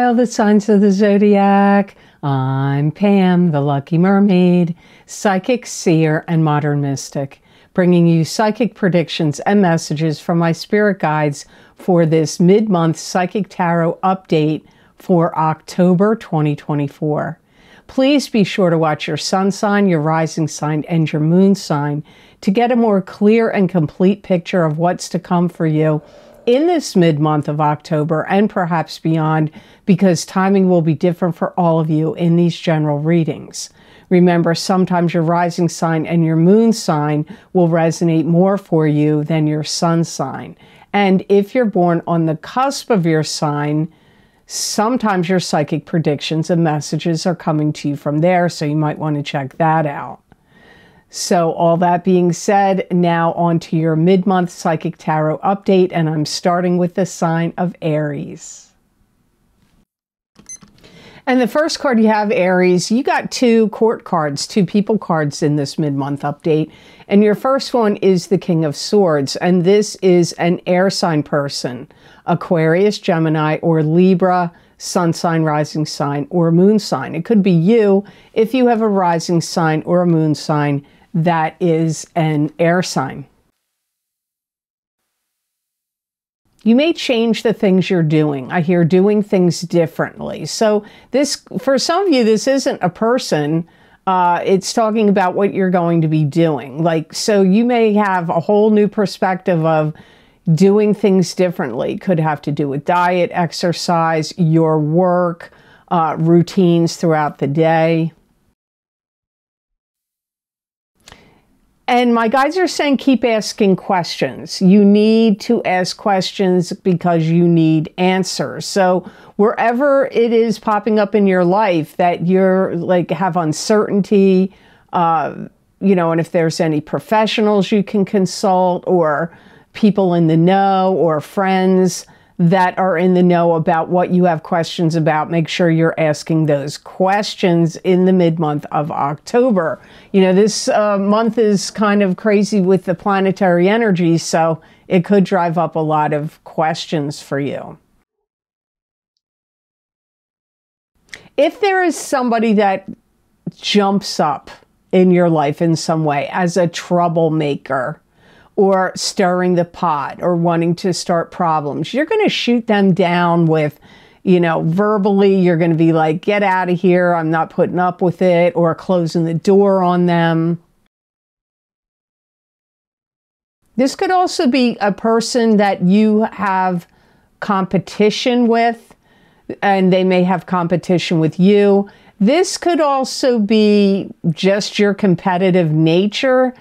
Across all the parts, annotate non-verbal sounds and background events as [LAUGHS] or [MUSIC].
all the signs of the zodiac. I'm Pam, the lucky mermaid, psychic seer and modern mystic, bringing you psychic predictions and messages from my spirit guides for this mid month psychic tarot update for October 2024. Please be sure to watch your sun sign, your rising sign, and your moon sign to get a more clear and complete picture of what's to come for you in this mid month of October and perhaps beyond because timing will be different for all of you in these general readings. Remember, sometimes your rising sign and your moon sign will resonate more for you than your sun sign. And if you're born on the cusp of your sign, sometimes your psychic predictions and messages are coming to you from there, so you might want to check that out. So, all that being said, now on to your mid month psychic tarot update, and I'm starting with the sign of Aries. And the first card you have, Aries, you got two court cards, two people cards in this mid month update. And your first one is the King of Swords. And this is an air sign person Aquarius, Gemini, or Libra, sun sign, rising sign, or moon sign. It could be you if you have a rising sign or a moon sign that is an air sign. You may change the things you're doing. I hear doing things differently. So this, for some of you, this isn't a person. Uh, it's talking about what you're going to be doing. Like, so you may have a whole new perspective of doing things differently. Could have to do with diet, exercise, your work, uh, routines throughout the day. And my guides are saying keep asking questions. You need to ask questions because you need answers. So wherever it is popping up in your life that you're like have uncertainty, uh, you know, and if there's any professionals you can consult or people in the know or friends, that are in the know about what you have questions about, make sure you're asking those questions in the mid month of October. You know, this uh, month is kind of crazy with the planetary energy, so it could drive up a lot of questions for you. If there is somebody that jumps up in your life in some way as a troublemaker, or stirring the pot or wanting to start problems. You're going to shoot them down with, you know, verbally, you're going to be like, get out of here, I'm not putting up with it, or closing the door on them. This could also be a person that you have competition with, and they may have competition with you. This could also be just your competitive nature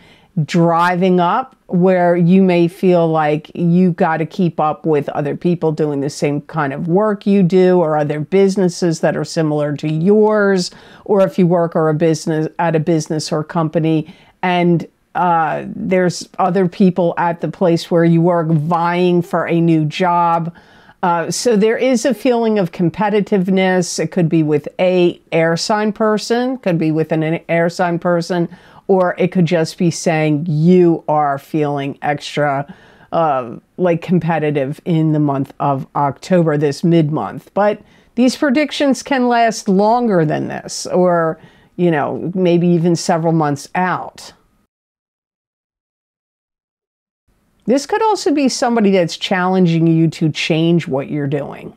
driving up where you may feel like you got to keep up with other people doing the same kind of work you do or other businesses that are similar to yours or if you work or a business at a business or company and uh, there's other people at the place where you work vying for a new job uh, so there is a feeling of competitiveness. It could be with a air sign person, could be with an air sign person, or it could just be saying you are feeling extra uh, like competitive in the month of October, this mid month. But these predictions can last longer than this, or, you know, maybe even several months out. This could also be somebody that's challenging you to change what you're doing.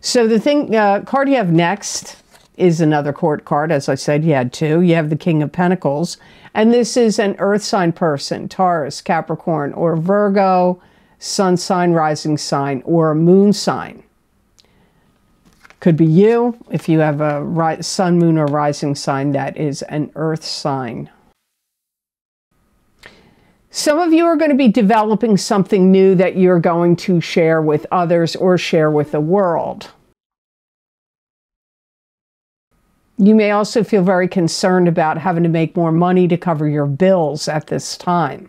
So the thing, uh, card you have next is another court card. As I said, you had two. You have the King of Pentacles. And this is an earth sign person, Taurus, Capricorn, or Virgo, sun sign, rising sign, or a moon sign. Could be you if you have a sun, moon, or rising sign that is an earth sign. Some of you are going to be developing something new that you're going to share with others or share with the world. You may also feel very concerned about having to make more money to cover your bills at this time.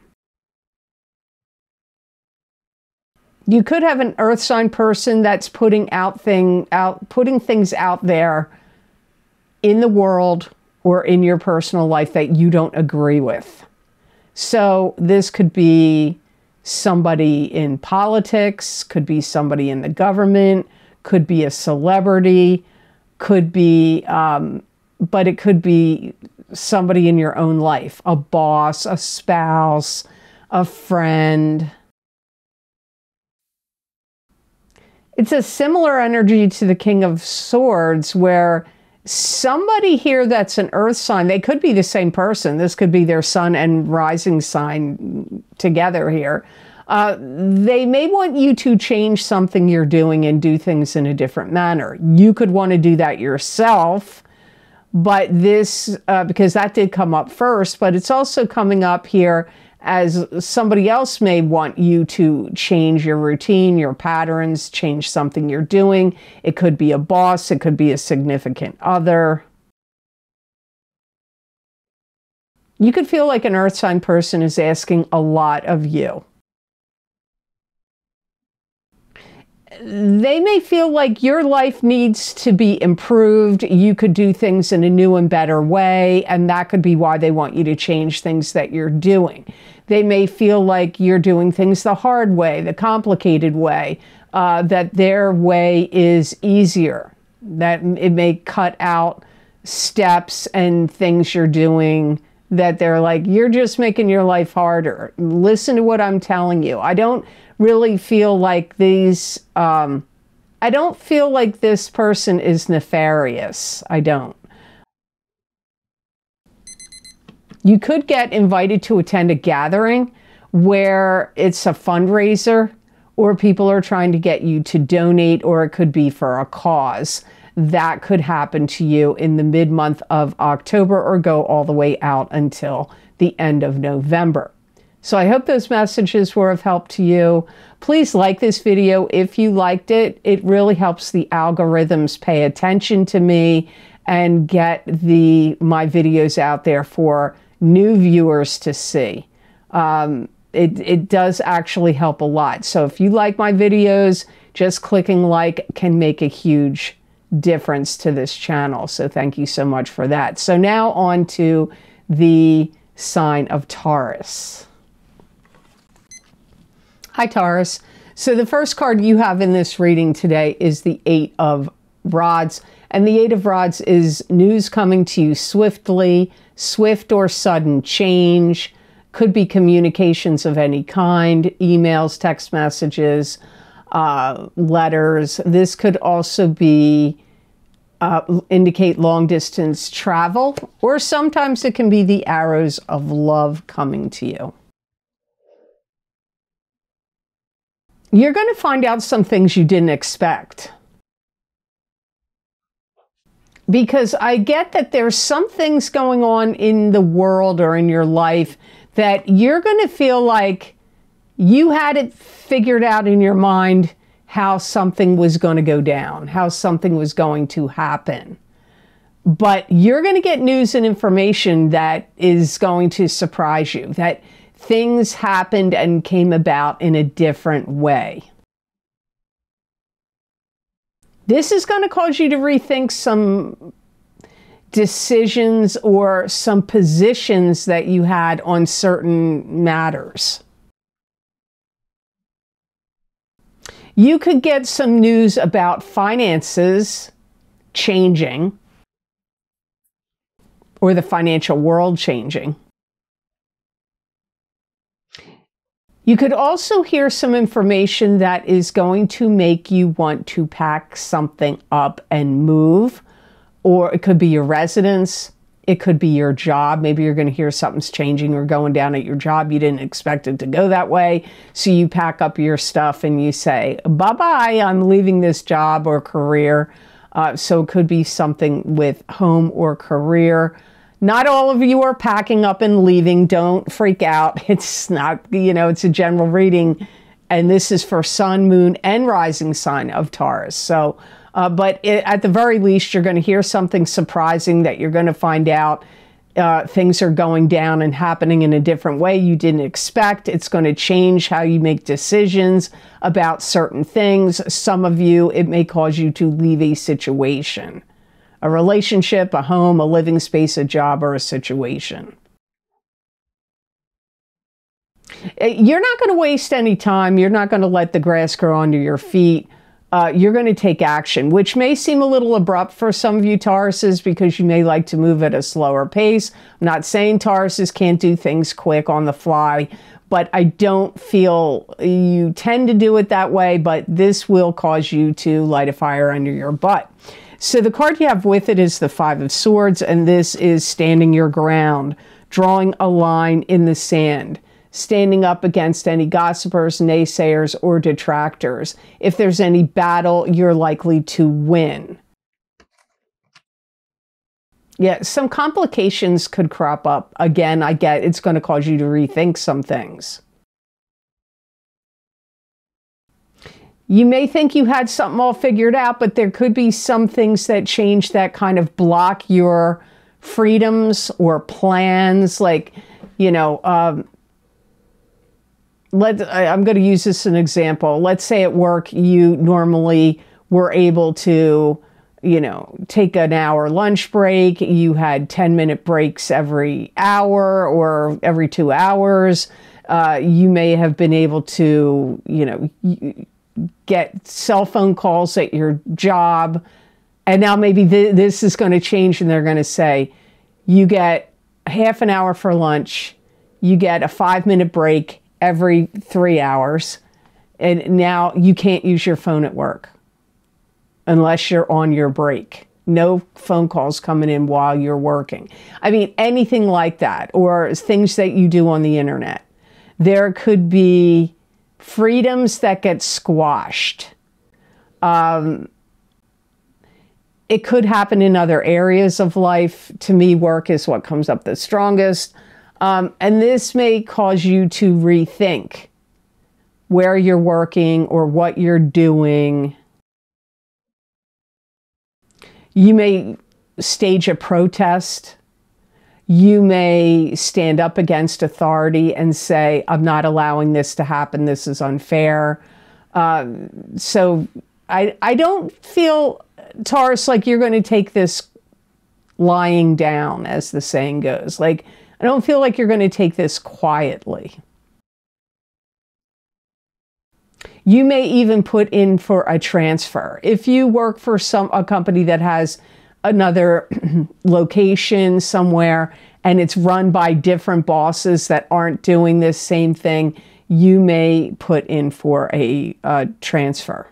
You could have an earth sign person that's putting out thing out putting things out there in the world or in your personal life that you don't agree with. So this could be somebody in politics, could be somebody in the government, could be a celebrity, could be, um, but it could be somebody in your own life a boss, a spouse, a friend. It's a similar energy to the King of Swords, where somebody here that's an earth sign, they could be the same person. This could be their sun and rising sign together here. Uh, they may want you to change something you're doing and do things in a different manner. You could want to do that yourself, but this, uh, because that did come up first, but it's also coming up here as somebody else may want you to change your routine, your patterns, change something you're doing. It could be a boss, it could be a significant other. You could feel like an earth sign person is asking a lot of you. they may feel like your life needs to be improved. You could do things in a new and better way, and that could be why they want you to change things that you're doing. They may feel like you're doing things the hard way, the complicated way, uh, that their way is easier, that it may cut out steps and things you're doing that they're like, you're just making your life harder. Listen to what I'm telling you. I don't really feel like these, um, I don't feel like this person is nefarious. I don't. You could get invited to attend a gathering where it's a fundraiser or people are trying to get you to donate, or it could be for a cause. That could happen to you in the mid month of October or go all the way out until the end of November. So I hope those messages were of help to you. Please like this video if you liked it. It really helps the algorithms pay attention to me and get the my videos out there for new viewers to see. Um, it, it does actually help a lot. So if you like my videos, just clicking like can make a huge difference to this channel. So thank you so much for that. So now on to the sign of Taurus. Hi, Taurus. So the first card you have in this reading today is the Eight of Rods. And the Eight of Rods is news coming to you swiftly, swift or sudden change, could be communications of any kind, emails, text messages, uh, letters. This could also be uh, indicate long distance travel, or sometimes it can be the arrows of love coming to you. you're going to find out some things you didn't expect. Because I get that there's some things going on in the world or in your life that you're going to feel like you had it figured out in your mind how something was going to go down, how something was going to happen. But you're going to get news and information that is going to surprise you, that things happened and came about in a different way. This is going to cause you to rethink some decisions or some positions that you had on certain matters. You could get some news about finances changing or the financial world changing. You could also hear some information that is going to make you want to pack something up and move, or it could be your residence. It could be your job. Maybe you're going to hear something's changing or going down at your job. You didn't expect it to go that way. So you pack up your stuff and you say, bye bye, I'm leaving this job or career. Uh, so it could be something with home or career. Not all of you are packing up and leaving. Don't freak out. [LAUGHS] It's not, you know, it's a general reading. And this is for sun, moon, and rising sign of Taurus. So, uh, but it, at the very least, you're going to hear something surprising that you're going to find out. Uh, things are going down and happening in a different way you didn't expect. It's going to change how you make decisions about certain things. Some of you, it may cause you to leave a situation a relationship, a home, a living space, a job, or a situation. Eh, you're not going to waste any time. You're not going to let the grass grow under your feet. Uh, you're going to take action, which may seem a little abrupt for some of you Tauruses because you may like to move at a slower pace. I'm not saying Tauruses can't do things quick on the fly, but I don't feel you tend to do it that way, but this will cause you to light a fire under your butt. So the card you have with it is the Five of Swords, and this is standing your ground, drawing a line in the sand, standing up against any gossipers, naysayers, or detractors. If there's any battle, you're likely to win. Yeah, some complications could crop up. Again, I get it's going to cause you to rethink some things. You may think you had something all figured out, but there could be some things that change that kind of block your freedoms or plans. Like, you know, um, let I, I'm going to use this as an example. Let's say at work you normally were able to, you know, take an hour lunch break. You had 10 minute breaks every hour or every two hours. Uh, you may have been able to, you know, get cell phone calls at your job. And now maybe th this is going to change and they're going to say, you get half an hour for lunch, you get a five minute break every three hours. And now you can't use your phone at work unless you're on your break. No phone calls coming in while you're working. I mean, anything like that, or things that you do on the internet. There could be freedoms that get squashed. Um, it could happen in other areas of life. To me, work is what comes up the strongest. Um, and this may cause you to rethink where you're working or what you're doing. You may stage a protest you may stand up against authority and say, I'm not allowing this to happen, this is unfair. Um, so I, I don't feel, Taurus, like you're going to take this lying down, as the saying goes. Like, I don't feel like you're going to take this quietly. You may even put in for a transfer. If you work for some a company that has another [CLEARS THROAT] location somewhere and it's run by different bosses that aren't doing this same thing, you may put in for a uh, transfer.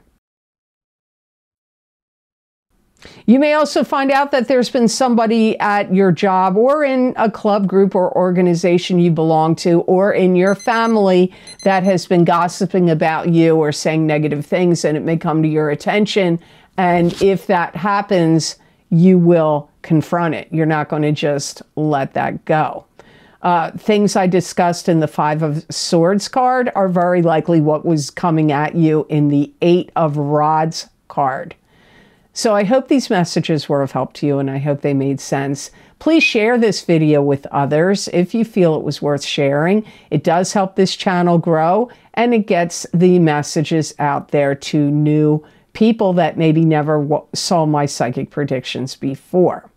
You may also find out that there's been somebody at your job or in a club group or organization you belong to or in your family that has been gossiping about you or saying negative things and it may come to your attention. And if that happens, you will confront it. You're not going to just let that go. Uh, things I discussed in the Five of Swords card are very likely what was coming at you in the Eight of Rods card. So I hope these messages were of help to you and I hope they made sense. Please share this video with others if you feel it was worth sharing. It does help this channel grow and it gets the messages out there to new people that maybe never saw my psychic predictions before.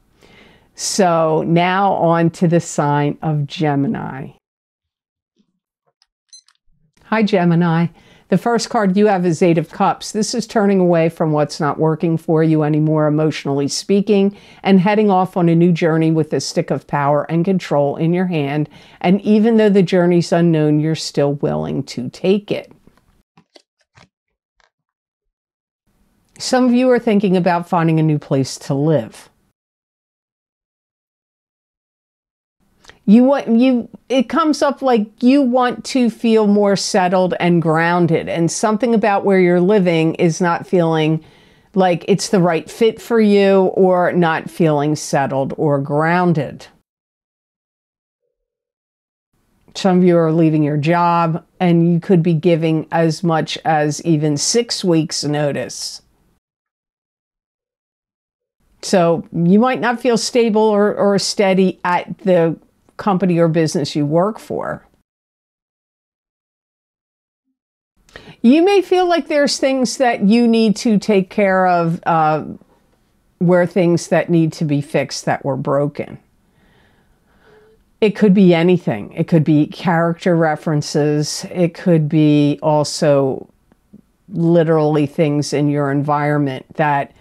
So now on to the sign of Gemini. Hi, Gemini. The first card you have is Eight of Cups. This is turning away from what's not working for you anymore, emotionally speaking, and heading off on a new journey with a stick of power and control in your hand. And even though the journey's unknown, you're still willing to take it. Some of you are thinking about finding a new place to live. You want you it comes up like you want to feel more settled and grounded and something about where you're living is not feeling like it's the right fit for you or not feeling settled or grounded. Some of you are leaving your job and you could be giving as much as even six weeks' notice. So you might not feel stable or, or steady at the company or business you work for. You may feel like there's things that you need to take care of, uh, where things that need to be fixed that were broken. It could be anything. It could be character references. It could be also literally things in your environment that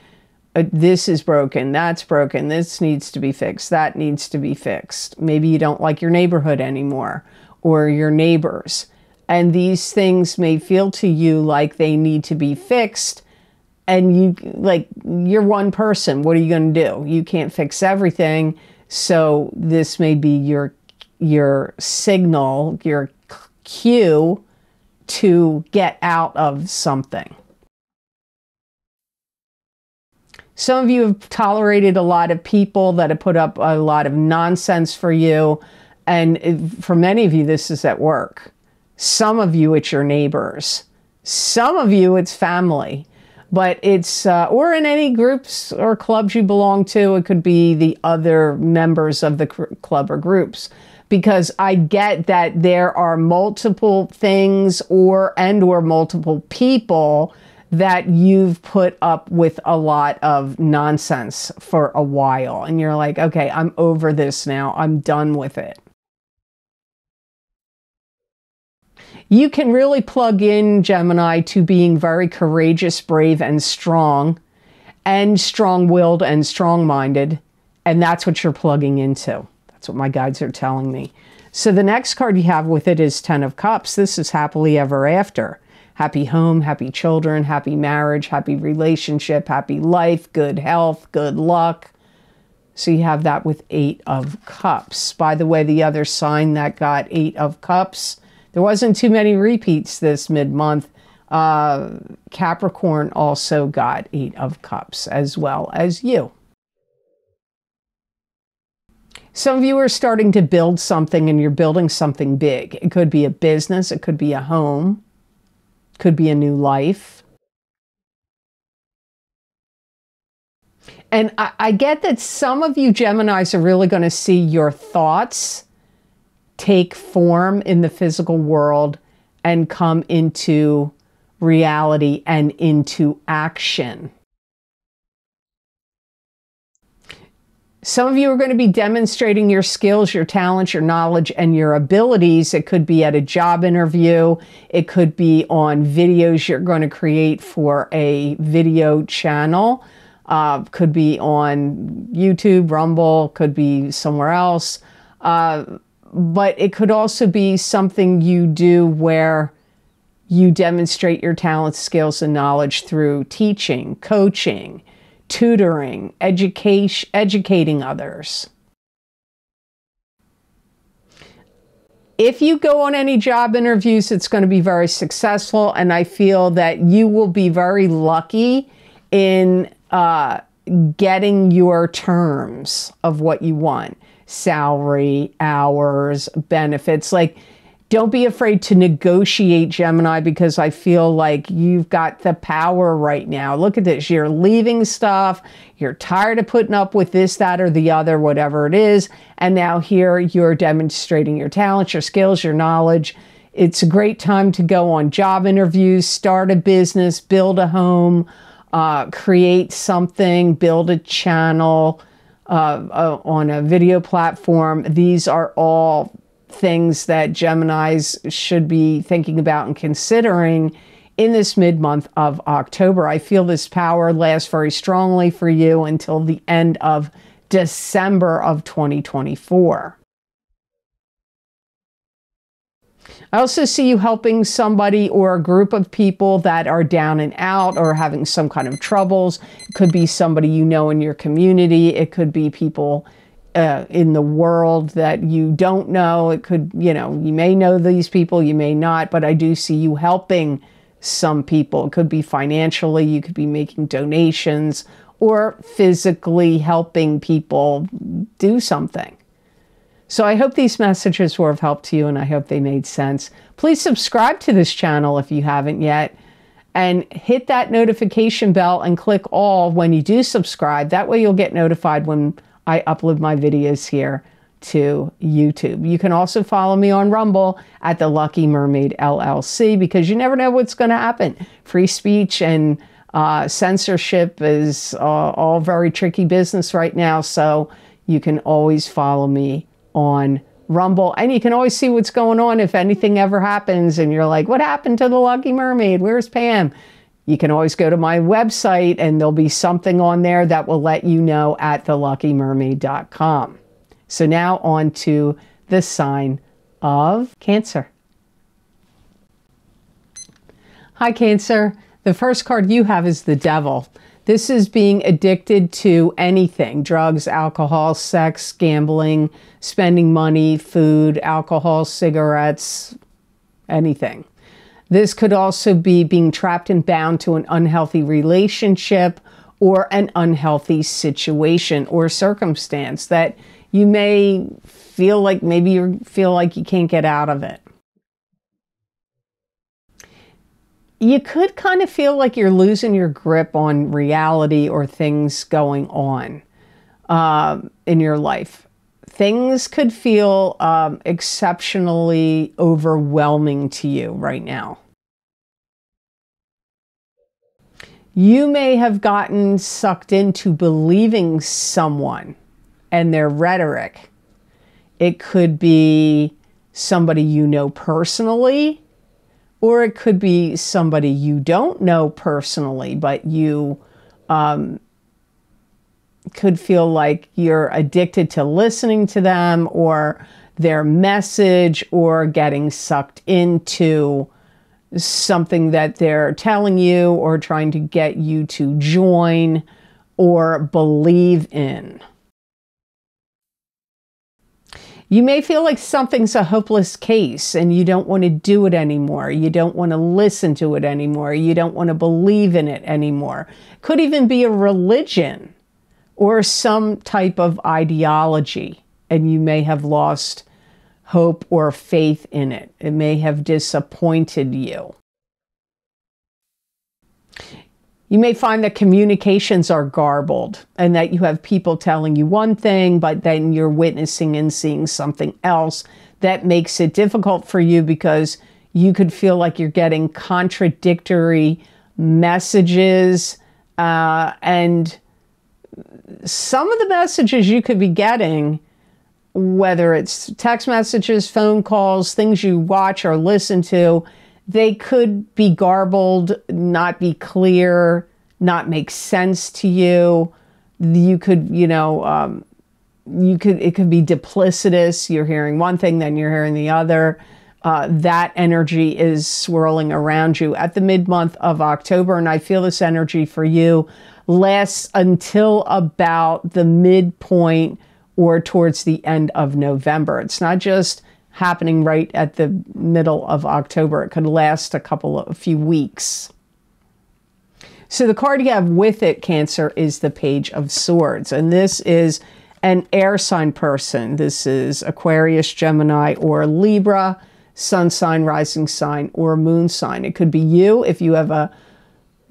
uh, this is broken, that's broken, this needs to be fixed, that needs to be fixed. Maybe you don't like your neighborhood anymore or your neighbors. And these things may feel to you like they need to be fixed. And you, like, you're one person. What are you going to do? You can't fix everything. So this may be your your signal, your cue to get out of something. Some of you have tolerated a lot of people that have put up a lot of nonsense for you. And for many of you, this is at work. Some of you, it's your neighbors. Some of you, it's family. But it's, uh, or in any groups or clubs you belong to, it could be the other members of the club or groups because I get that there are multiple things or and or multiple people that you've put up with a lot of nonsense for a while and you're like, okay, I'm over this now. I'm done with it. You can really plug in Gemini to being very courageous, brave, and strong, and strong willed and strong minded. And that's what you're plugging into. That's what my guides are telling me. So the next card you have with it is Ten of Cups. This is happily ever after happy home, happy children, happy marriage, happy relationship, happy life, good health, good luck. So you have that with Eight of Cups. By the way, the other sign that got Eight of Cups, there wasn't too many repeats this mid month. Uh, Capricorn also got Eight of Cups, as well as you. Some of you are starting to build something and you're building something big. It could be a business, it could be a home, could be a new life. And I, I get that some of you Geminis are really going to see your thoughts take form in the physical world and come into reality and into action. Some of you are going to be demonstrating your skills, your talents, your knowledge, and your abilities. It could be at a job interview, it could be on videos you're going to create for a video channel. Uh, could be on YouTube, Rumble, could be somewhere else. Uh, but it could also be something you do where you demonstrate your talents, skills, and knowledge through teaching, coaching, tutoring, education, educating others. If you go on any job interviews, it's going to be very successful. And I feel that you will be very lucky in uh, getting your terms of what you want salary, hours, benefits. Like, don't be afraid to negotiate, Gemini, because I feel like you've got the power right now. Look at this. You're leaving stuff. You're tired of putting up with this, that, or the other, whatever it is. And now here you're demonstrating your talents, your skills, your knowledge. It's a great time to go on job interviews, start a business, build a home, uh, create something, build a channel uh, uh, on a video platform. These are all things that Geminis should be thinking about and considering in this mid month of October. I feel this power lasts very strongly for you until the end of December of 2024. I also see you helping somebody or a group of people that are down and out or having some kind of troubles. It could be somebody you know in your community. It could be people uh, in the world that you don't know. It could, you know, you may know these people, you may not, but I do see you helping some people. It could be financially, you could be making donations, or physically helping people do something. So I hope these messages were of help to you and I hope they made sense. Please subscribe to this channel if you haven't yet and hit that notification bell and click all when you do subscribe. That way you'll get notified when I upload my videos here to YouTube. You can also follow me on Rumble at the Lucky Mermaid LLC because you never know what's going to happen. Free speech and uh, censorship is uh, all very tricky business right now. So you can always follow me on Rumble and you can always see what's going on if anything ever happens and you're like, what happened to the Lucky Mermaid? Where's Pam? You can always go to my website and there'll be something on there that will let you know at theluckymermaid.com. So now on to the sign of Cancer. Hi, Cancer. The first card you have is the Devil. This is being addicted to anything drugs, alcohol, sex, gambling, spending money, food, alcohol, cigarettes, anything. This could also be being trapped and bound to an unhealthy relationship or an unhealthy situation or circumstance that you may feel like maybe you feel like you can't get out of it. You could kind of feel like you're losing your grip on reality or things going on uh, in your life things could feel um, exceptionally overwhelming to you right now. You may have gotten sucked into believing someone and their rhetoric. It could be somebody you know personally, or it could be somebody you don't know personally, but you um, could feel like you're addicted to listening to them or their message or getting sucked into something that they're telling you or trying to get you to join or believe in. You may feel like something's a hopeless case and you don't want to do it anymore. You don't want to listen to it anymore. You don't want to believe in it anymore. Could even be a religion or some type of ideology, and you may have lost hope or faith in it. It may have disappointed you. You may find that communications are garbled and that you have people telling you one thing, but then you're witnessing and seeing something else. That makes it difficult for you because you could feel like you're getting contradictory messages uh, and some of the messages you could be getting, whether it's text messages, phone calls, things you watch or listen to, they could be garbled, not be clear, not make sense to you. You could, you know, um, you could it could be duplicitous. You're hearing one thing, then you're hearing the other. Uh, that energy is swirling around you at the mid month of October, and I feel this energy for you lasts until about the midpoint or towards the end of November. It's not just happening right at the middle of October. It could last a couple of a few weeks. So the card you have with it, Cancer, is the Page of Swords. And this is an air sign person. This is Aquarius, Gemini, or Libra, sun sign, rising sign, or moon sign. It could be you if you have a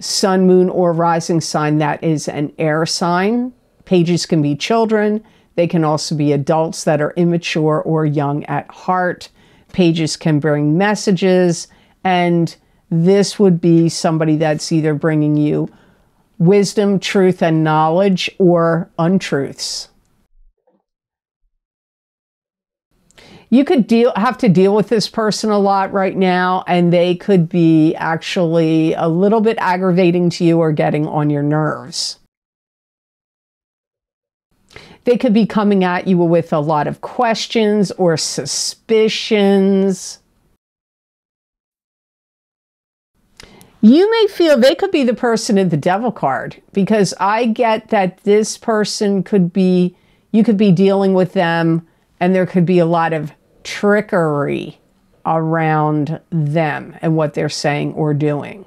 sun, moon, or rising sign that is an air sign. Pages can be children. They can also be adults that are immature or young at heart. Pages can bring messages, and this would be somebody that's either bringing you wisdom, truth, and knowledge or untruths. you could deal have to deal with this person a lot right now and they could be actually a little bit aggravating to you or getting on your nerves. They could be coming at you with a lot of questions or suspicions. you may feel they could be the person in the devil card because I get that this person could be, you could be dealing with them and there could be a lot of trickery around them and what they're saying or doing.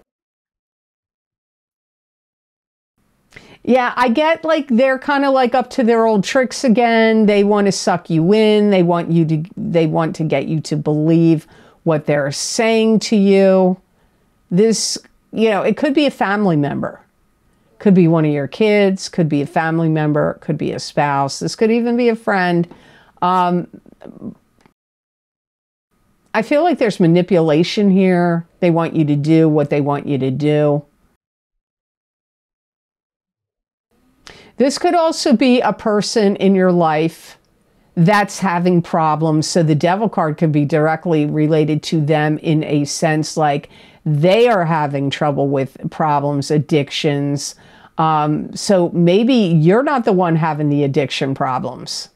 Yeah, I get like they're kind of like up to their old tricks again. They want to suck you in. They want you to they want to get you to believe what they're saying to you. This, you know, it could be a family member. Could be one of your kids, could be a family member, could be a spouse. This could even be a friend. Um, I feel like there's manipulation here. They want you to do what they want you to do. This could also be a person in your life that's having problems. So the devil card could be directly related to them in a sense like they are having trouble with problems, addictions. Um, so maybe you're not the one having the addiction problems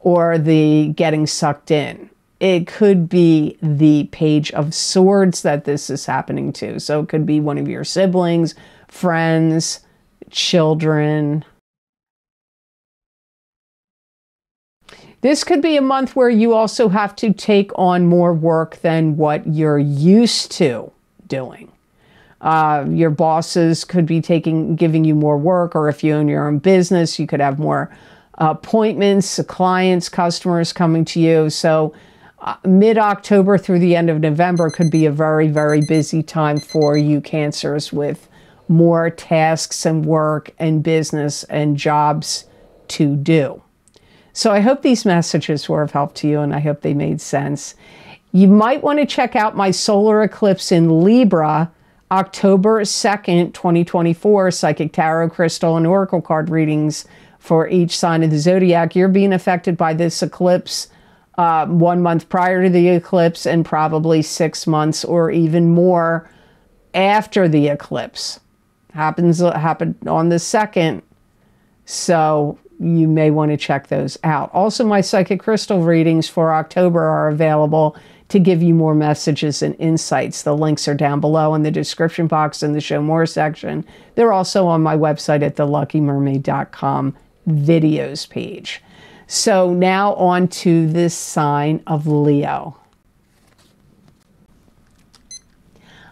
or the getting sucked in it could be the page of swords that this is happening to. So it could be one of your siblings, friends, children. This could be a month where you also have to take on more work than what you're used to doing. Uh, your bosses could be taking, giving you more work, or if you own your own business, you could have more appointments, clients, customers coming to you. So uh, mid-October through the end of November could be a very, very busy time for you cancers with more tasks and work and business and jobs to do. So I hope these messages were of help to you and I hope they made sense. You might want to check out my solar eclipse in Libra, October 2nd, 2024, psychic tarot, crystal, and oracle card readings for each sign of the zodiac. You're being affected by this eclipse uh, one month prior to the eclipse and probably six months or even more after the eclipse. Happens uh, happened on the second, so you may want to check those out. Also, my psychic crystal readings for October are available to give you more messages and insights. The links are down below in the description box in the show more section. They're also on my website at theluckymermaid.com videos page. So now on to this sign of Leo.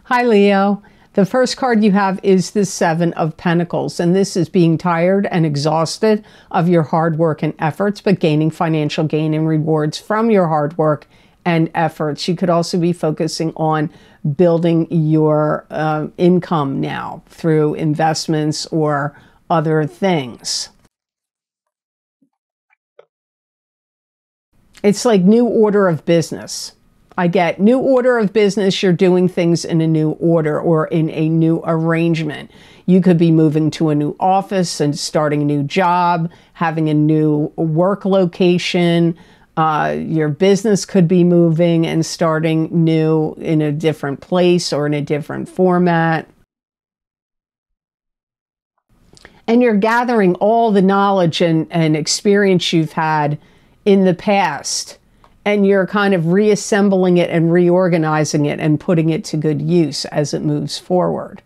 Hi, Leo. The first card you have is the Seven of Pentacles, and this is being tired and exhausted of your hard work and efforts, but gaining financial gain and rewards from your hard work and efforts. You could also be focusing on building your uh, income now through investments or other things. It's like new order of business. I get new order of business, you're doing things in a new order or in a new arrangement. You could be moving to a new office and starting a new job, having a new work location. Uh, your business could be moving and starting new in a different place or in a different format. And you're gathering all the knowledge and, and experience you've had in the past and you're kind of reassembling it and reorganizing it and putting it to good use as it moves forward.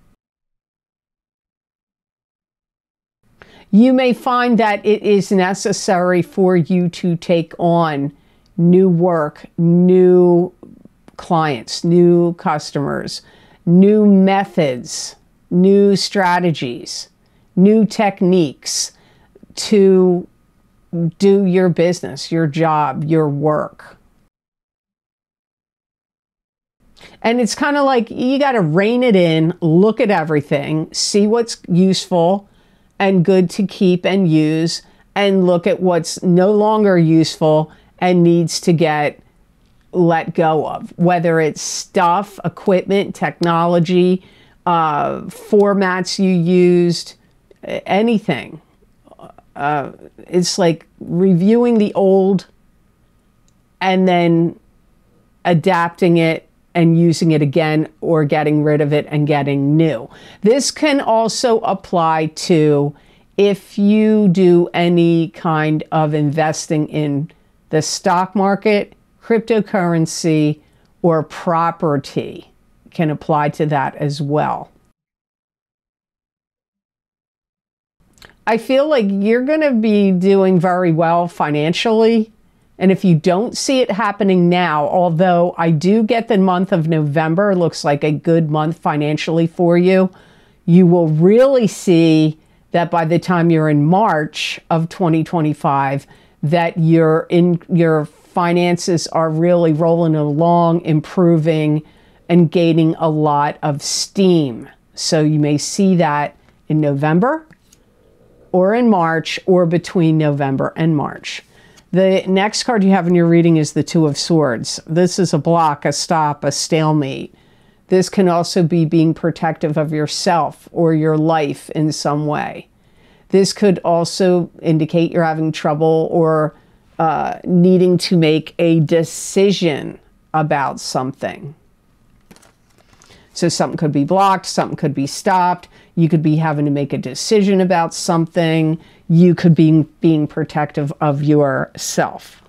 You may find that it is necessary for you to take on new work, new clients, new customers, new methods, new strategies, new techniques to do your business, your job, your work. And it's kind of like you got to rein it in, look at everything, see what's useful and good to keep and use, and look at what's no longer useful and needs to get let go of, whether it's stuff, equipment, technology, uh, formats you used, anything uh, it's like reviewing the old and then adapting it and using it again or getting rid of it and getting new. This can also apply to if you do any kind of investing in the stock market, cryptocurrency, or property can apply to that as well. I feel like you're going to be doing very well financially. And if you don't see it happening now, although I do get the month of November looks like a good month financially for you, you will really see that by the time you're in March of 2025 that your in your finances are really rolling along, improving and gaining a lot of steam. So you may see that in November or in March or between November and March. The next card you have in your reading is the Two of Swords. This is a block, a stop, a stalemate. This can also be being protective of yourself or your life in some way. This could also indicate you're having trouble or uh, needing to make a decision about something. So something could be blocked, something could be stopped. You could be having to make a decision about something. You could be being protective of yourself.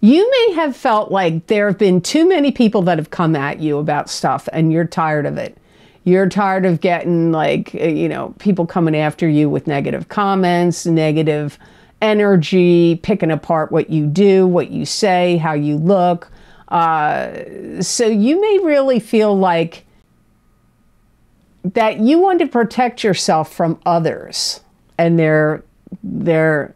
You may have felt like there have been too many people that have come at you about stuff and you're tired of it. You're tired of getting like, eh, you know, people coming after you with negative comments, negative energy, picking apart what you do, what you say, how you look, uh, so you may really feel like that you want to protect yourself from others and their their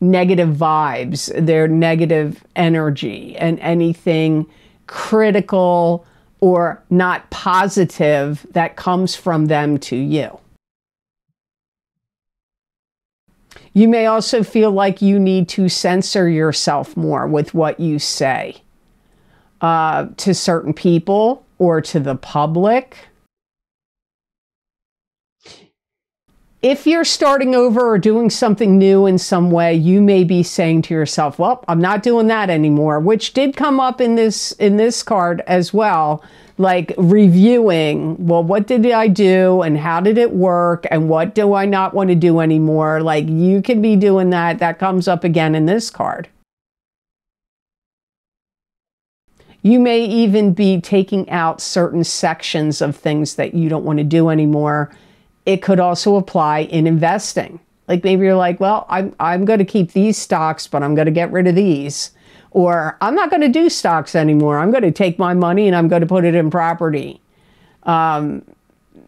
negative vibes, their negative energy, and anything critical or not positive that comes from them to you. You may also feel like you need to censor yourself more with what you say uh, to certain people or to the public. If you're starting over or doing something new in some way, you may be saying to yourself, "Well, I'm not doing that anymore," which did come up in this in this card as well, like reviewing, well, what did I do and how did it work and what do I not want to do anymore? Like you can be doing that. That comes up again in this card. You may even be taking out certain sections of things that you don't want to do anymore. It could also apply in investing. Like maybe you're like, well, I'm, I'm going to keep these stocks, but I'm going to get rid of these. Or I'm not going to do stocks anymore. I'm going to take my money and I'm going to put it in property. Um,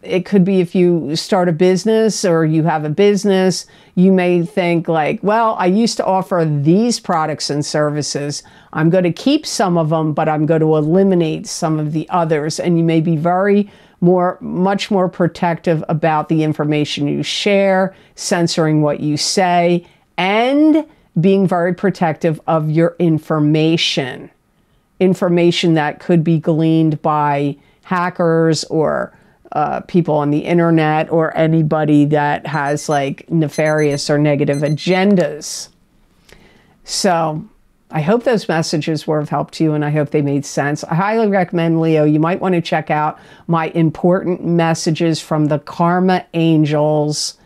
it could be if you start a business or you have a business, you may think like, well, I used to offer these products and services. I'm going to keep some of them, but I'm going to eliminate some of the others. And you may be very more, much more protective about the information you share, censoring what you say, and being very protective of your information. Information that could be gleaned by hackers or uh, people on the internet or anybody that has like nefarious or negative agendas. So I hope those messages were of help to you and I hope they made sense. I highly recommend, Leo, you might want to check out my important messages from the Karma Angels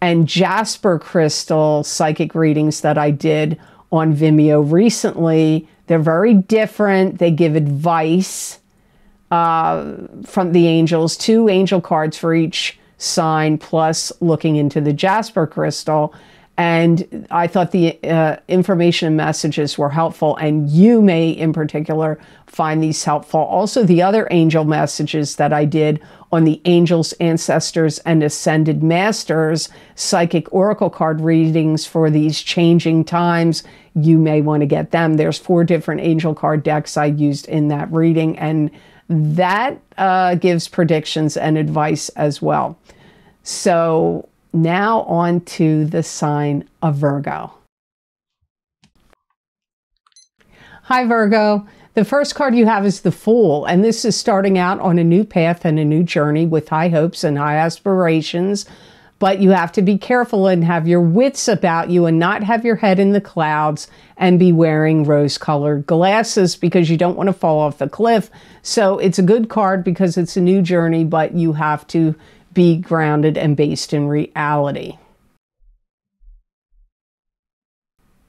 and Jasper Crystal psychic readings that I did on Vimeo recently. They're very different, they give advice uh, from the angels, two angel cards for each sign, plus looking into the jasper crystal. And I thought the uh, information and messages were helpful, and you may in particular find these helpful. Also, the other angel messages that I did on the angels, ancestors, and ascended masters psychic oracle card readings for these changing times, you may want to get them. There's four different angel card decks I used in that reading, and that uh, gives predictions and advice as well. So now on to the sign of Virgo. Hi, Virgo. The first card you have is the Fool, and this is starting out on a new path and a new journey with high hopes and high aspirations, but you have to be careful and have your wits about you and not have your head in the clouds and be wearing rose colored glasses because you don't want to fall off the cliff. So it's a good card because it's a new journey, but you have to be grounded and based in reality.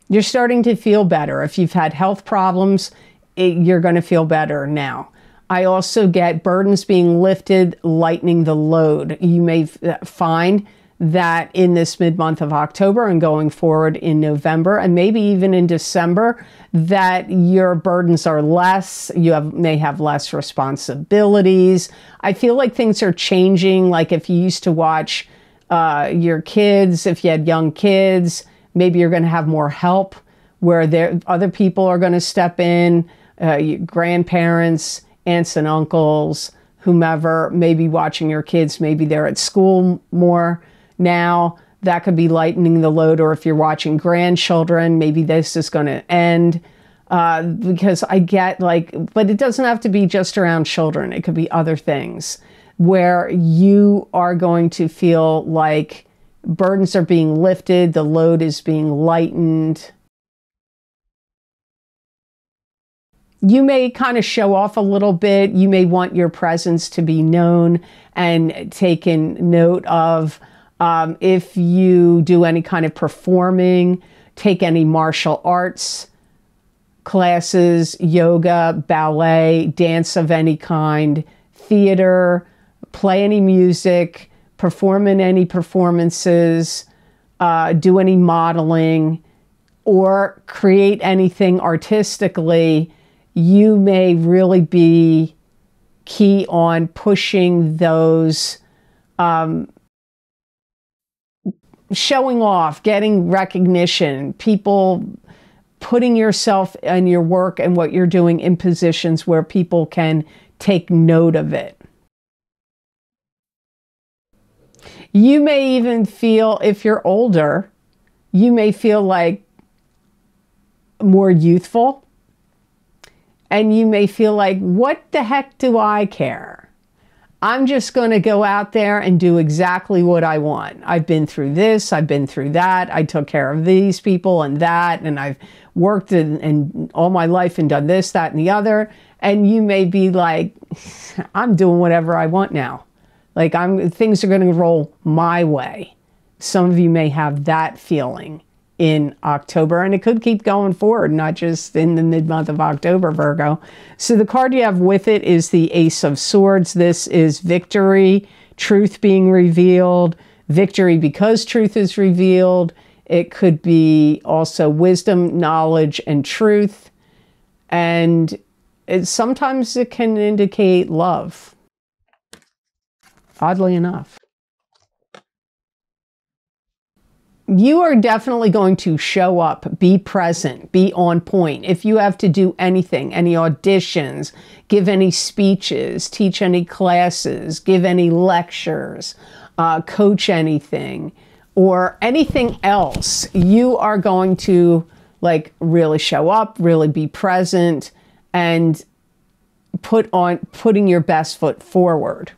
You're starting to feel better. If you've had health problems, it, you're going to feel better now. I also get burdens being lifted, lightening the load. You may uh, find that in this mid month of October and going forward in November and maybe even in December that your burdens are less, you have may have less responsibilities. I feel like things are changing like if you used to watch uh, your kids, if you had young kids, maybe you're going to have more help where there other people are going to step in, uh, grandparents, aunts and uncles, whomever, maybe watching your kids, maybe they're at school more now, that could be lightening the load, or if you're watching grandchildren, maybe this is going to end. Uh, because I get like, but it doesn't have to be just around children, it could be other things where you are going to feel like burdens are being lifted, the load is being lightened. You may kind of show off a little bit. You may want your presence to be known and taken note of. Um, if you do any kind of performing, take any martial arts classes, yoga, ballet, dance of any kind, theater, play any music, perform in any performances, uh, do any modeling, or create anything artistically, you may really be key on pushing those um, showing off, getting recognition, people putting yourself and your work and what you're doing in positions where people can take note of it. You may even feel, if you're older, you may feel like more youthful. And you may feel like, what the heck do I care? I'm just going to go out there and do exactly what I want. I've been through this, I've been through that, I took care of these people and that, and I've worked in, in all my life and done this, that, and the other. And you may be like, [LAUGHS] I'm doing whatever I want now. Like I'm things are going to roll my way. Some of you may have that feeling in October, and it could keep going forward, not just in the mid month of October, Virgo. So, the card you have with it is the Ace of Swords. This is victory, truth being revealed, victory because truth is revealed. It could be also wisdom, knowledge, and truth. And it, sometimes it can indicate love, oddly enough. you are definitely going to show up, be present, be on point. If you have to do anything, any auditions, give any speeches, teach any classes, give any lectures, uh, coach anything, or anything else, you are going to like really show up, really be present, and put on putting your best foot forward.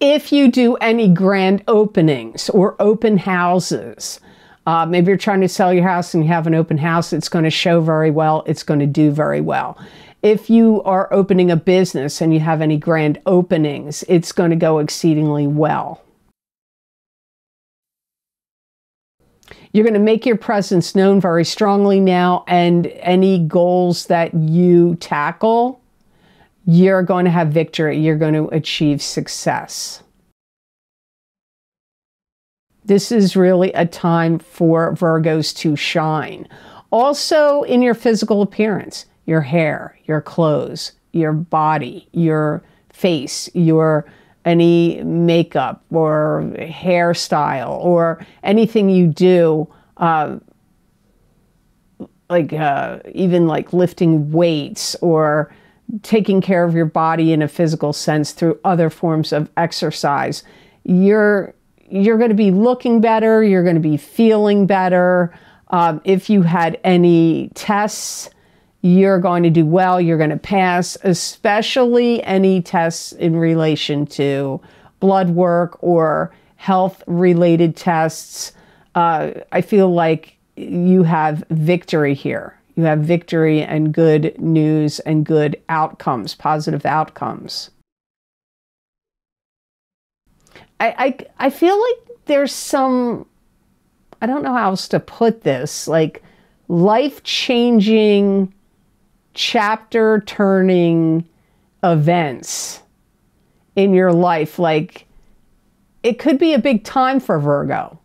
If you do any grand openings or open houses, uh, um, maybe you're trying to sell your house and you have an open house, it's going to show very well, it's going to do very well. If you are opening a business and you have any grand openings, it's going to go exceedingly well. You're going to make your presence known very strongly now, and any goals that you tackle you're going to have victory, you're going to achieve success. This is really a time for Virgos to shine. Also, in your physical appearance, your hair, your clothes, your body, your face, your any makeup or hairstyle or anything you do, uh, like uh, even like lifting weights or taking care of your body in a physical sense through other forms of exercise. You're you're going to be looking better. You're going to be feeling better. Um, if you had any tests, you're going to do well. You're going to pass, especially any tests in relation to blood work or health related tests. Uh, I feel like you have victory here. You have victory and good news and good outcomes, positive outcomes. I, I, I feel like there's some, I don't know how else to put this, like life changing, chapter turning events in your life. Like it could be a big time for Virgo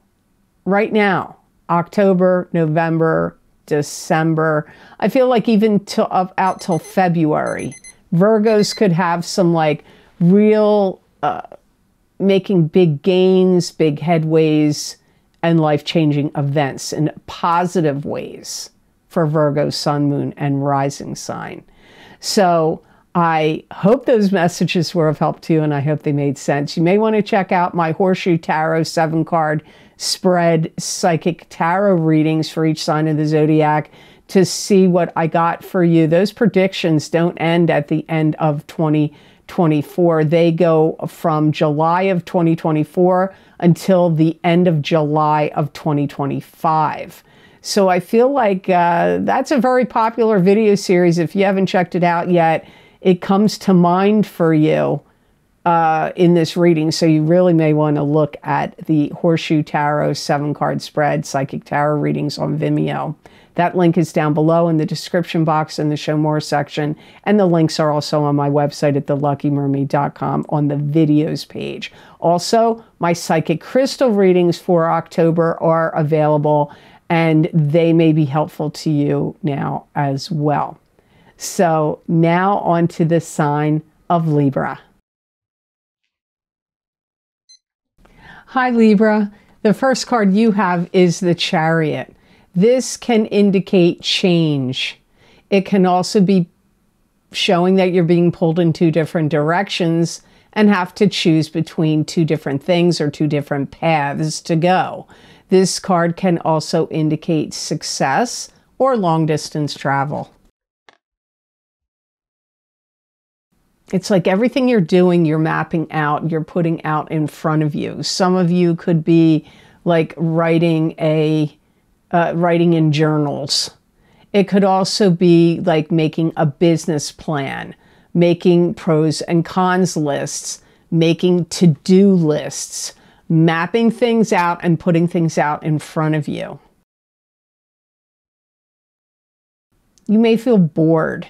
right now, October, November, December. I feel like even up, out till February, Virgos could have some like real uh, making big gains, big headways, and life changing events in positive ways for Virgo, Sun, Moon, and Rising sign. So I hope those messages were of help to you and I hope they made sense. You may want to check out my Horseshoe Tarot 7 card spread psychic tarot readings for each sign of the zodiac to see what I got for you. Those predictions don't end at the end of 2024, they go from July of 2024 until the end of July of 2025. So I feel like uh, that's a very popular video series. If you haven't checked it out yet, it comes to mind for you uh, in this reading. So you really may want to look at the Horseshoe Tarot seven card spread psychic tarot readings on Vimeo. That link is down below in the description box in the show more section. And the links are also on my website at theluckymermaid.com on the videos page. Also, my psychic crystal readings for October are available and they may be helpful to you now as well. So now on to the sign of Libra. Hi Libra. The first card you have is the Chariot. This can indicate change. It can also be showing that you're being pulled in two different directions and have to choose between two different things or two different paths to go. This card can also indicate success or long distance travel. it's like everything you're doing, you're mapping out, you're putting out in front of you. Some of you could be like writing a uh, writing in journals. It could also be like making a business plan, making pros and cons lists, making to-do lists, mapping things out and putting things out in front of you. You may feel bored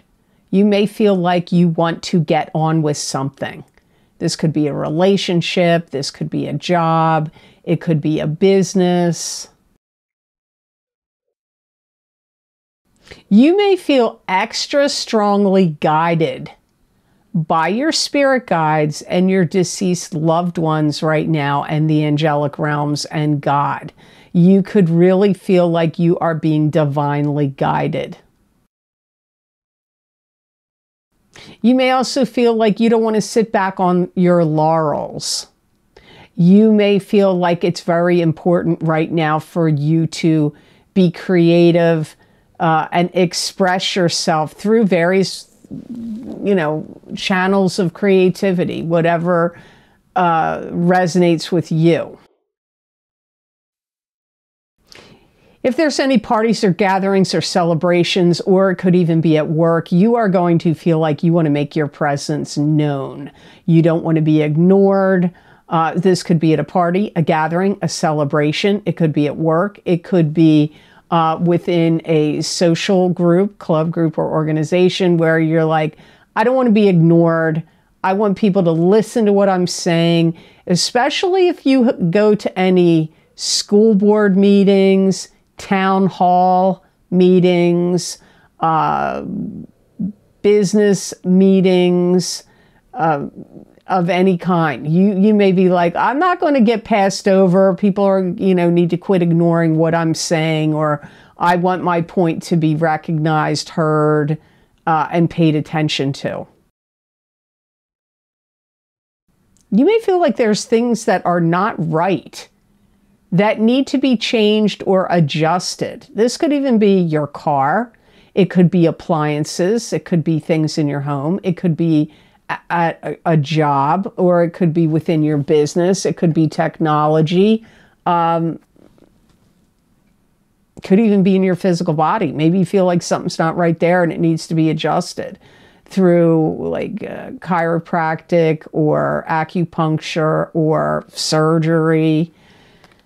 you may feel like you want to get on with something. This could be a relationship, this could be a job, it could be a business. You may feel extra strongly guided by your spirit guides and your deceased loved ones right now and the angelic realms and God. You could really feel like you are being divinely guided. You may also feel like you don't want to sit back on your laurels. You may feel like it's very important right now for you to be creative uh, and express yourself through various, you know, channels of creativity, whatever uh, resonates with you. If there's any parties or gatherings or celebrations, or it could even be at work, you are going to feel like you want to make your presence known. You don't want to be ignored. Uh, this could be at a party, a gathering, a celebration. It could be at work. It could be uh, within a social group, club group, or organization where you're like, I don't want to be ignored. I want people to listen to what I'm saying, especially if you go to any school board meetings, town hall meetings, uh, business meetings uh, of any kind. You you may be like, I'm not going to get passed over. People are you know need to quit ignoring what I'm saying, or I want my point to be recognized, heard, uh, and paid attention to. You may feel like there's things that are not right that need to be changed or adjusted. This could even be your car, it could be appliances, it could be things in your home, it could be a, a, a job, or it could be within your business, it could be technology. Um, could even be in your physical body. Maybe you feel like something's not right there and it needs to be adjusted through like uh, chiropractic or acupuncture or surgery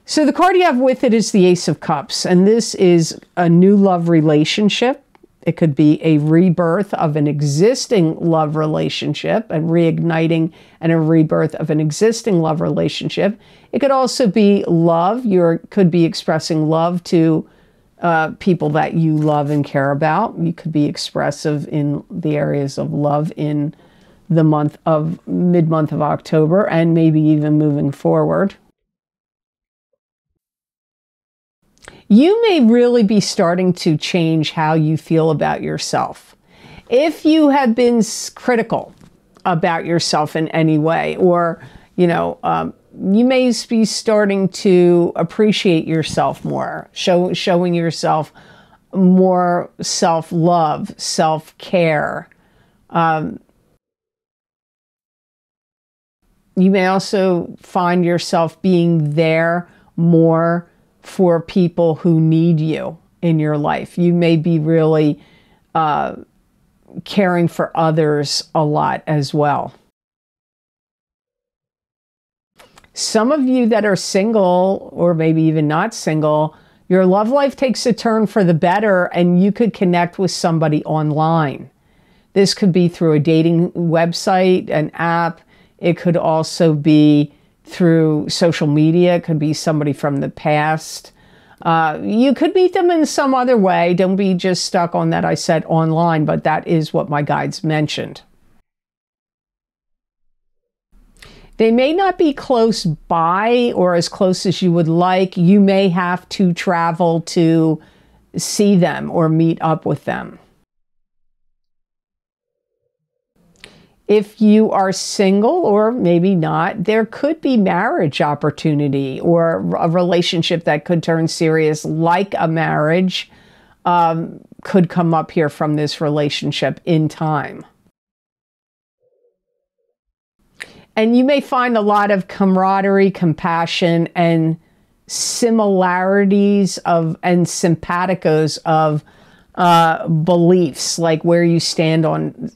so the card you have with it is the Ace of Cups, and this is a new love relationship. It could be a rebirth of an existing love relationship and reigniting and a rebirth of an existing love relationship. It could also be love. You could be expressing love to uh, people that you love and care about. You could be expressive in the areas of love in the month of mid month of October and maybe even moving forward. you may really be starting to change how you feel about yourself. If you have been critical about yourself in any way, or, you know, um, you may be starting to appreciate yourself more, show, showing yourself more self love, self care. Um, you may also find yourself being there more for people who need you in your life. You may be really uh, caring for others a lot as well. Some of you that are single, or maybe even not single, your love life takes a turn for the better and you could connect with somebody online. This could be through a dating website, an app. It could also be through social media. It could be somebody from the past. Uh, you could meet them in some other way. Don't be just stuck on that I said online, but that is what my guides mentioned. They may not be close by or as close as you would like. You may have to travel to see them or meet up with them. If you are single or maybe not, there could be marriage opportunity or a relationship that could turn serious, like a marriage, um, could come up here from this relationship in time. And you may find a lot of camaraderie, compassion, and similarities of and simpaticos of uh, beliefs, like where you stand on,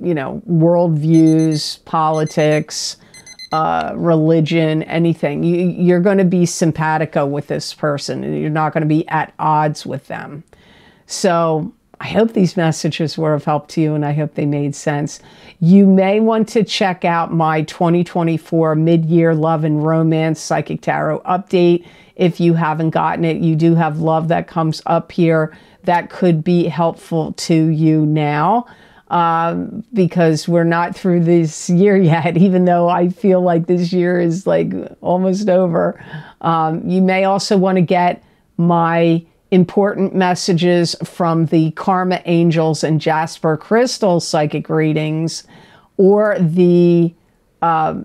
you know, worldviews, politics, uh, religion, anything. You, you're going to be simpatico with this person and you're not going to be at odds with them. So I hope these messages were of help to you and I hope they made sense. You may want to check out my 2024 mid year love and romance psychic tarot update. If you haven't gotten it, you do have love that comes up here that could be helpful to you now um, because we're not through this year yet, [LAUGHS] even though I feel like this year is like almost over. Um, you may also want to get my important messages from the Karma Angels and Jasper Crystal psychic readings or the uh,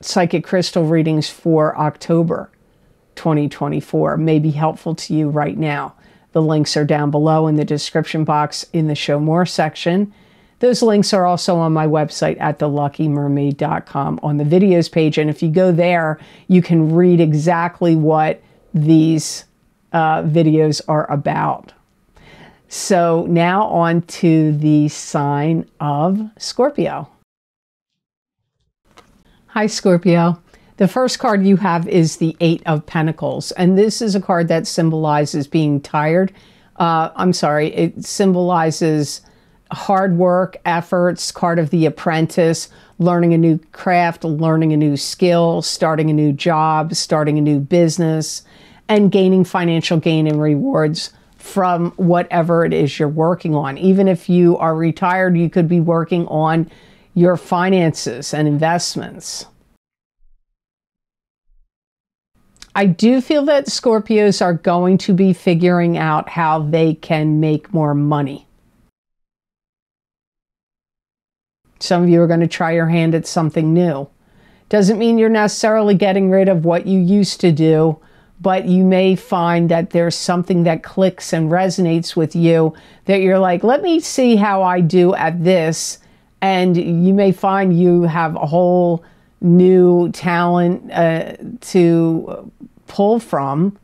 psychic crystal readings for October 2024 may be helpful to you right now. The links are down below in the description box in the Show More section. Those links are also on my website at theluckymermaid.com on the videos page. And if you go there, you can read exactly what these uh, videos are about. So now on to the sign of Scorpio. Hi, Scorpio. The first card you have is the Eight of Pentacles, and this is a card that symbolizes being tired. Uh, I'm sorry, it symbolizes hard work, efforts, card of the apprentice, learning a new craft, learning a new skill, starting a new job, starting a new business, and gaining financial gain and rewards from whatever it is you're working on. Even if you are retired, you could be working on your finances and investments. I do feel that Scorpios are going to be figuring out how they can make more money. Some of you are going to try your hand at something new. Doesn't mean you're necessarily getting rid of what you used to do, but you may find that there's something that clicks and resonates with you that you're like, let me see how I do at this. And you may find you have a whole new talent uh, to pull from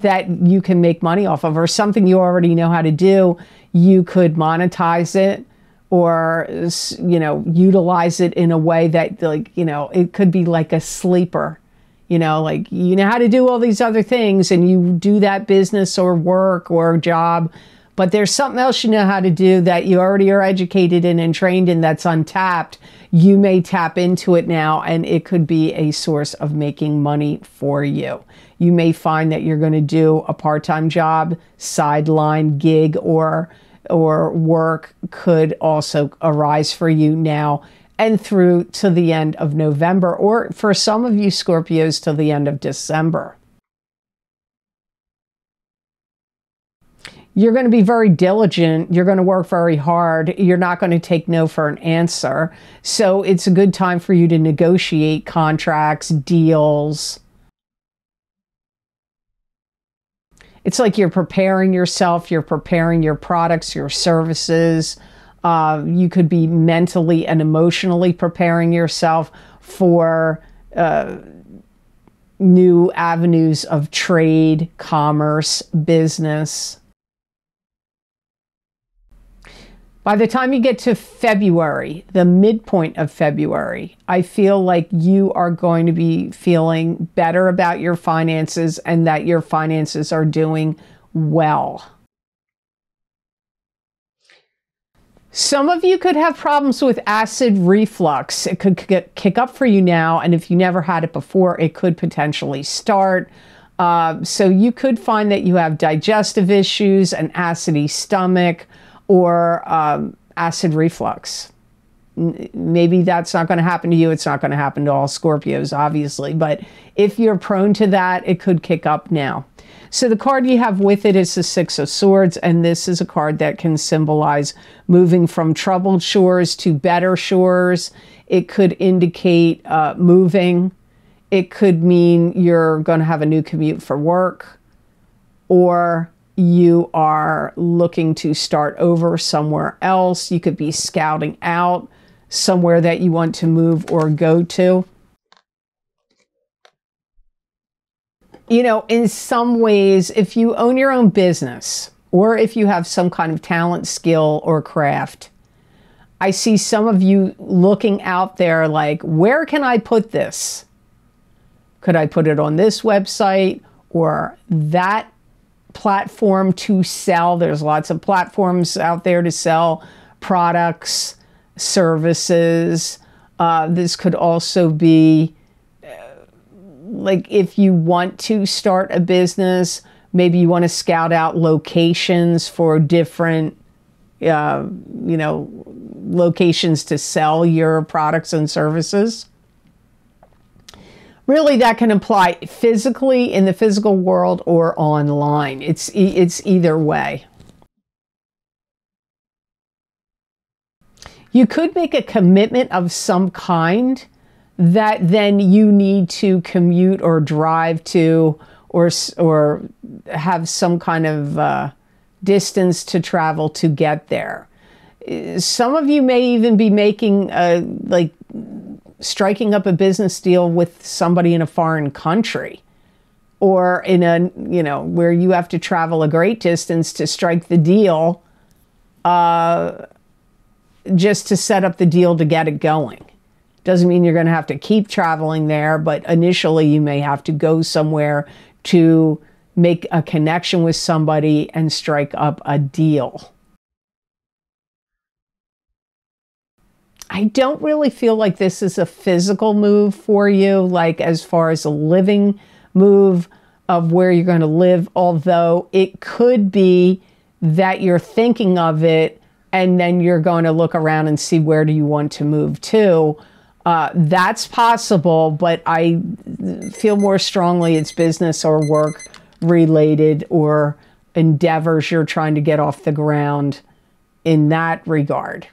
that you can make money off of or something you already know how to do you could monetize it or you know utilize it in a way that like you know it could be like a sleeper you know like you know how to do all these other things and you do that business or work or job but there's something else you know how to do that you already are educated in and trained in that's untapped. You may tap into it now and it could be a source of making money for you. You may find that you're going to do a part-time job, sideline gig or or work could also arise for you now and through to the end of November, or for some of you Scorpios, till the end of December. you're going to be very diligent. You're going to work very hard. You're not going to take no for an answer. So it's a good time for you to negotiate contracts, deals. It's like you're preparing yourself, you're preparing your products, your services. Uh, you could be mentally and emotionally preparing yourself for uh, new avenues of trade, commerce, business. By the time you get to February, the midpoint of February, I feel like you are going to be feeling better about your finances and that your finances are doing well. Some of you could have problems with acid reflux. It could kick up for you now, and if you never had it before, it could potentially start. Uh, so you could find that you have digestive issues, an acidy stomach, or um, acid reflux. N- maybe that's not going to happen to you. It's not going to happen to all Scorpios, obviously. But if you're prone to that, it could kick up now. So the card you have with it is the Six of Swords, and this is a card that can symbolize moving from troubled shores to better shores. It could indicate uh, moving. It could mean you're going to have a new commute for work, or you are looking to start over somewhere else. You could be scouting out somewhere that you want to move or go to. You know, in some ways, if you own your own business or if you have some kind of talent, skill, or craft, I see some of you looking out there like, where can I put this? Could I put it on this website or that platform to sell. There's lots of platforms out there to sell products, services. Uh, this could also be uh, like if you want to start a business, maybe you want to scout out locations for different, uh, you know, locations to sell your products and services really that can apply physically in the physical world or online. It's, it's either way. You could make a commitment of some kind that then you need to commute or drive to or, or have some kind of uh, distance to travel to get there. Eh, some of you may even be making a, uh, like striking up a business deal with somebody in a foreign country or in a, you know, where you have to travel a great distance to strike the deal uh, just to set up the deal to get it going. Doesn't mean you're going to have to keep traveling there, but initially you may have to go somewhere to make a connection with somebody and strike up a deal. I don't really feel like this is a physical move for you, like as far as a living move of where you're going to live, although it could be that you're thinking of it and then you're going to look around and see where do you want to move to. Uh, that's possible, but I feel more strongly it's business or work related or endeavors you're trying to get off the ground in that regard.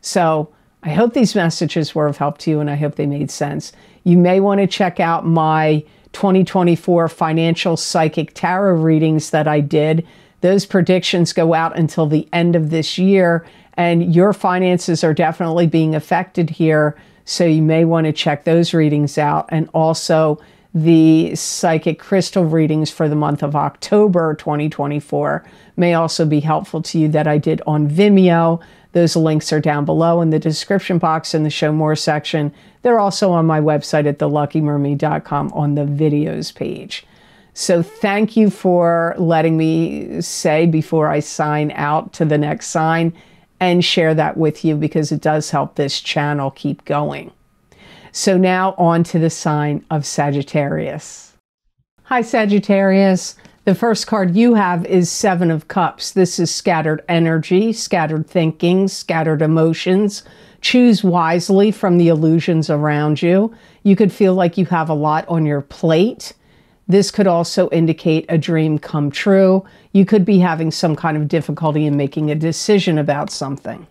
So, I hope these messages were of help to you and I hope they made sense. You may want to check out my 2024 financial psychic tarot readings that I did. Those predictions go out until the end of this year, and your finances are definitely being affected here. So you may want to check those readings out and also the psychic crystal readings for the month of October 2024 may also be helpful to you that I did on Vimeo. Those links are down below in the description box in the show more section. They're also on my website at theluckymermaid.com on the videos page. So thank you for letting me say before I sign out to the next sign and share that with you because it does help this channel keep going. So now on to the sign of Sagittarius. Hi, Sagittarius. The first card you have is Seven of Cups. This is scattered energy, scattered thinking, scattered emotions. Choose wisely from the illusions around you. You could feel like you have a lot on your plate. This could also indicate a dream come true. You could be having some kind of difficulty in making a decision about something.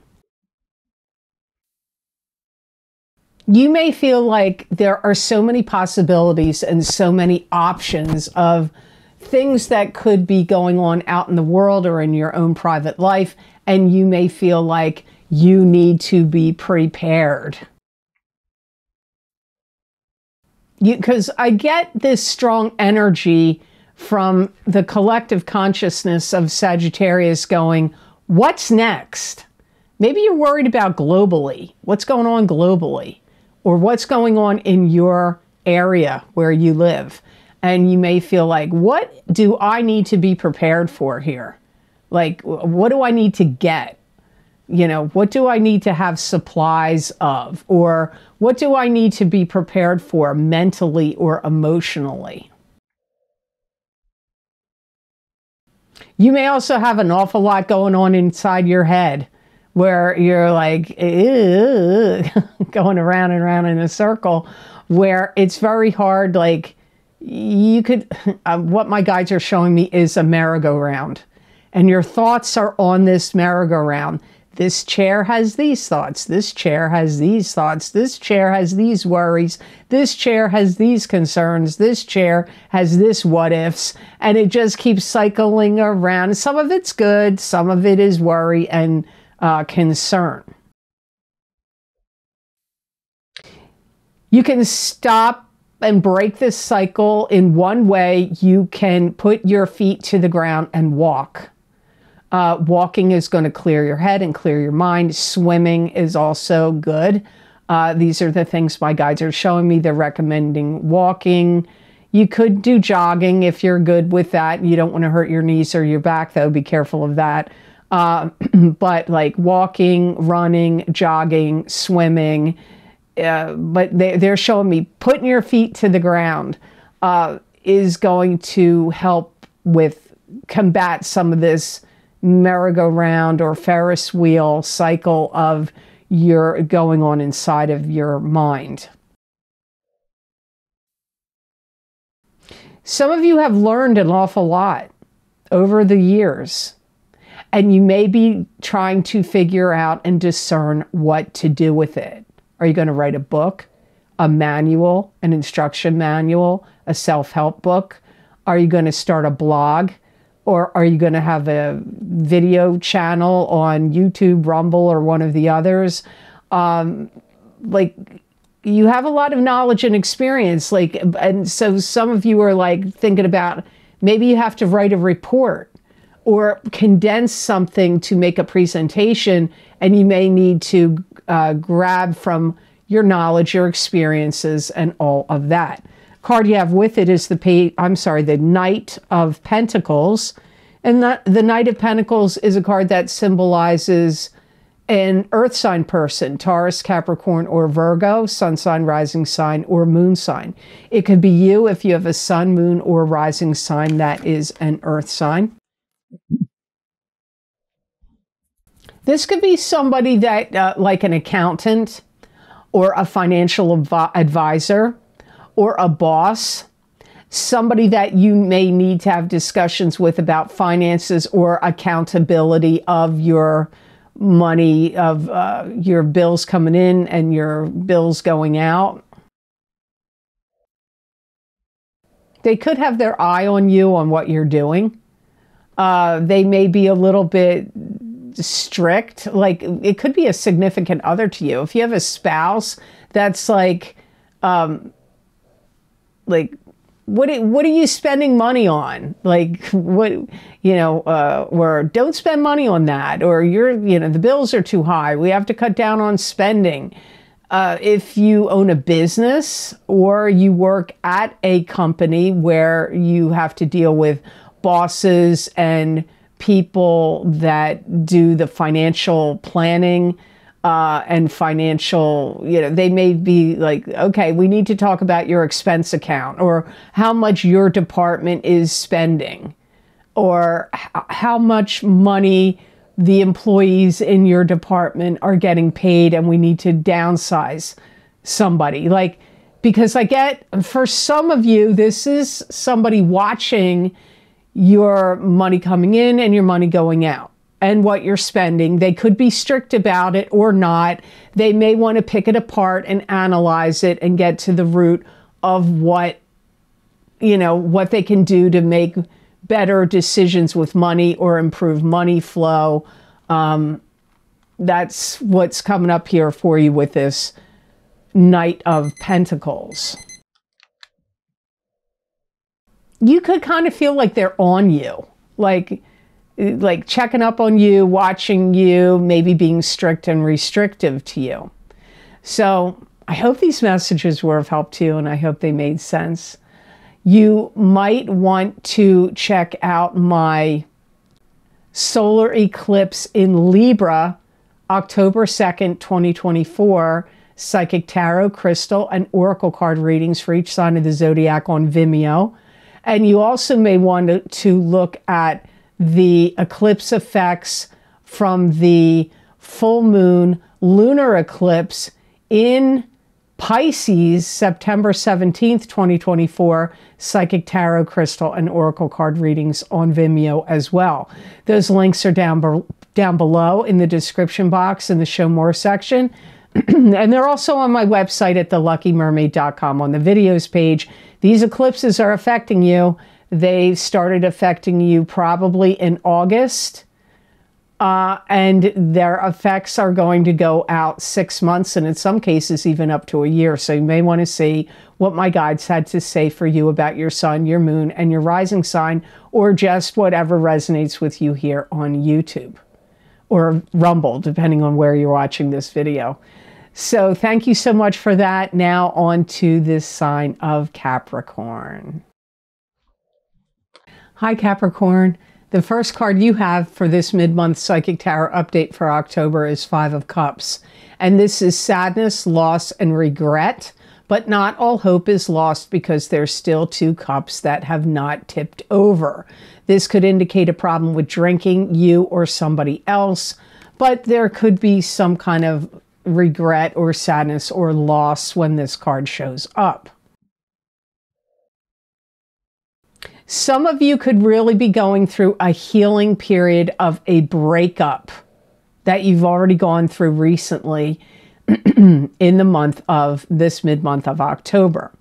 You may feel like there are so many possibilities and so many options of things that could be going on out in the world or in your own private life, and you may feel like you need to be prepared. Because I get this strong energy from the collective consciousness of Sagittarius going, What's next? Maybe you're worried about globally. What's going on globally? Or what's going on in your area where you live? and you may feel like, what do I need to be prepared for here? Like, what do I need to get? You know, what do I need to have supplies of? Or what do I need to be prepared for mentally or emotionally? You may also have an awful lot going on inside your head where you're like [LAUGHS] going around and around in a circle where it's very hard like you could, [LAUGHS] uh, what my guides are showing me is a merry-go-round. And your thoughts are on this merry-go-round. This chair has these thoughts. This chair has these thoughts. This chair has these worries. This chair has these concerns. This chair has this what ifs. And it just keeps cycling around. Some of it's good, some of it is worry and uh, concern. You can stop and break this cycle in one way, you can put your feet to the ground and walk. Uh, walking is going to clear your head and clear your mind. Swimming is also good. Uh, these are the things my guides are showing me. They're recommending walking. You could do jogging if you're good with that. You don't want to hurt your knees or your back, though. Be careful of that. Uh, [CLEARS THROAT] but like walking, running, jogging, swimming uh, but they, they're showing me putting your feet to the ground uh, is going to help with combat some of this merry-go-round or Ferris wheel cycle of your going on inside of your mind. Some of you have learned an awful lot over the years, and you may be trying to figure out and discern what to do with it. Are you going to write a book, a manual, an instruction manual, a self help book? Are you going to start a blog? Or are you going to have a video channel on YouTube, Rumble, or one of the others? Um, like, you have a lot of knowledge and experience. Like, and so some of you are like thinking about maybe you have to write a report or condense something to make a presentation, and you may need to uh, grab from your knowledge, your experiences, and all of that. Card you have with it is the I'm sorry, the Knight of Pentacles, and the, the Knight of Pentacles is a card that symbolizes an Earth sign person, Taurus, Capricorn, or Virgo, Sun sign, rising sign, or Moon sign. It could be you if you have a Sun, Moon, or rising sign that is an Earth sign. This could be somebody that, uh, like an accountant or a financial advisor or a boss, somebody that you may need to have discussions with about finances or accountability of your money, of uh, your bills coming in and your bills going out. They could have their eye on you on what you're doing. Uh, they may be a little bit strict. Like it could be a significant other to you. If you have a spouse that's like, um, like what what are you spending money on? Like what you know, uh, or don't spend money on that, or you're you know the bills are too high. We have to cut down on spending. Uh, if you own a business or you work at a company where you have to deal with bosses and people that do the financial planning uh, and financial, you know, they may be like, okay, we need to talk about your expense account or how much your department is spending or how much money the employees in your department are getting paid and we need to downsize somebody. Like, because I get, for some of you, this is somebody watching your money coming in and your money going out and what you're spending. They could be strict about it or not. They may want to pick it apart and analyze it and get to the root of what you know, what they can do to make better decisions with money or improve money flow. Um, that's what's coming up here for you with this Knight of Pentacles you could kind of feel like they're on you, like like checking up on you, watching you, maybe being strict and restrictive to you. So I hope these messages were of help to you and I hope they made sense. You might want to check out my solar eclipse in Libra, October 2nd, 2024, psychic tarot, crystal, and oracle card readings for each sign of the zodiac on Vimeo. And you also may want to, look at the eclipse effects from the full moon lunar eclipse in Pisces, September 17th, 2024, psychic tarot crystal and oracle card readings on Vimeo as well. Those links are down, be down below in the description box in the show more section. [CLEARS THROAT] and they're also on my website at theluckymermaid.com on the videos page. These eclipses are affecting you. They started affecting you probably in August. Uh, and their effects are going to go out six months and in some cases even up to a year. So you may want to see what my guides had to say for you about your sun, your moon, and your rising sign, or just whatever resonates with you here on YouTube or Rumble, depending on where you're watching this video. So thank you so much for that. Now on to this sign of Capricorn. Hi, Capricorn. The first card you have for this mid month Psychic Tower update for October is Five of Cups. And this is sadness, loss, and regret. But not all hope is lost because there's still two cups that have not tipped over. This could indicate a problem with drinking, you or somebody else, but there could be some kind of regret or sadness or loss when this card shows up. Some of you could really be going through a healing period of a breakup that you've already gone through recently [CLEARS THROAT] in the month of this mid month of October.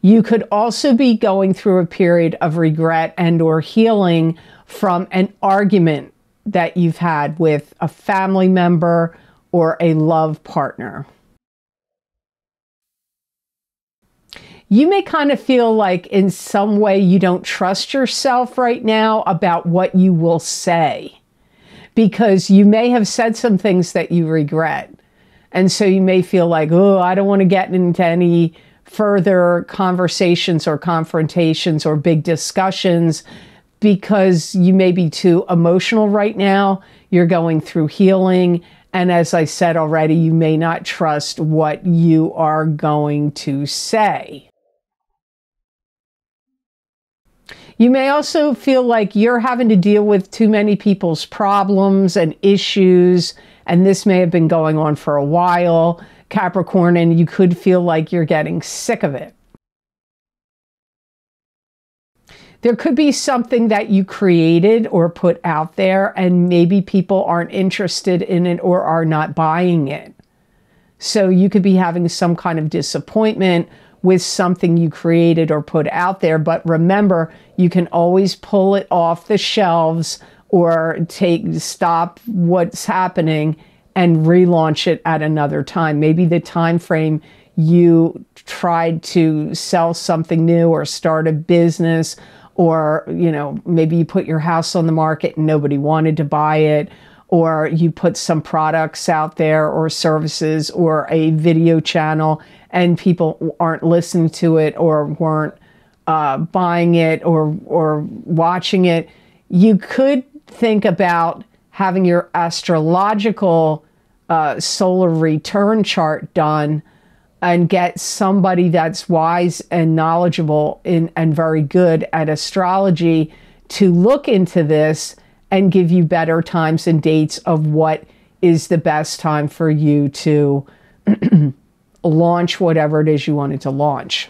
You could also be going through a period of regret and or healing from an argument that you've had with a family member, or a love partner. You may kind of feel like in some way you don't trust yourself right now about what you will say because you may have said some things that you regret. And so you may feel like, oh, I don't want to get into any further conversations or confrontations or big discussions because you may be too emotional right now. You're going through healing and as I said already, you may not trust what you are going to say. You may also feel like you're having to deal with too many people's problems and issues, and this may have been going on for a while, Capricorn, and you could feel like you're getting sick of it. There could be something that you created or put out there, and maybe people aren't interested in it or are not buying it. So you could be having some kind of disappointment with something you created or put out there. But remember, you can always pull it off the shelves or take stop what's happening and relaunch it at another time. Maybe the time frame you tried to sell something new or start a business or you know maybe you put your house on the market and nobody wanted to buy it or you put some products out there or services or a video channel and people aren't listening to it or weren't uh, buying it or or watching it you could think about having your astrological uh, solar return chart done and get somebody that's wise and knowledgeable in, and very good at astrology to look into this and give you better times and dates of what is the best time for you to [CLEARS THROAT] launch whatever it is you wanted to launch.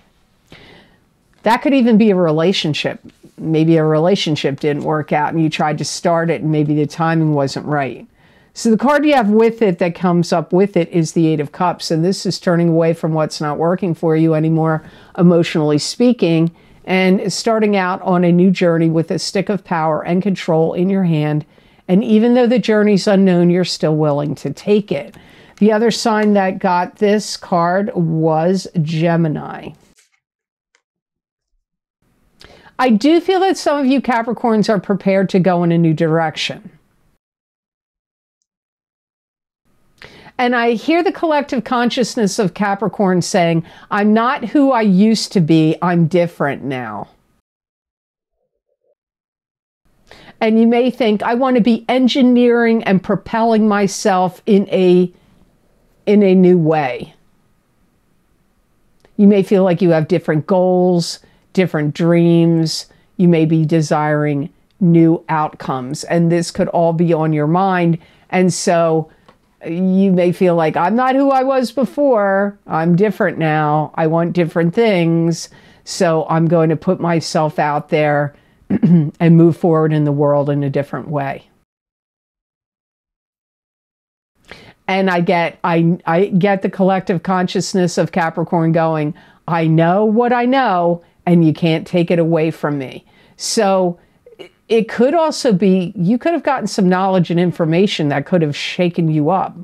That could even be a relationship. Maybe a relationship didn't work out and you tried to start it and maybe the timing wasn't right. So the card you have with it that comes up with it is the Eight of Cups. And this is turning away from what's not working for you anymore, emotionally speaking, and starting out on a new journey with a stick of power and control in your hand. And even though the journey's unknown, you're still willing to take it. The other sign that got this card was Gemini. I do feel that some of you Capricorns are prepared to go in a new direction. And I hear the collective consciousness of Capricorn saying, I'm not who I used to be, I'm different now. And you may think, I want to be engineering and propelling myself in a, in a new way. You may feel like you have different goals, different dreams. You may be desiring new outcomes. And this could all be on your mind. And so you may feel like I'm not who I was before, I'm different now, I want different things, so I'm going to put myself out there [CLEARS THROAT] and move forward in the world in a different way. And I get I I get the collective consciousness of Capricorn going, I know what I know and you can't take it away from me. So it could also be you could have gotten some knowledge and information that could have shaken you up.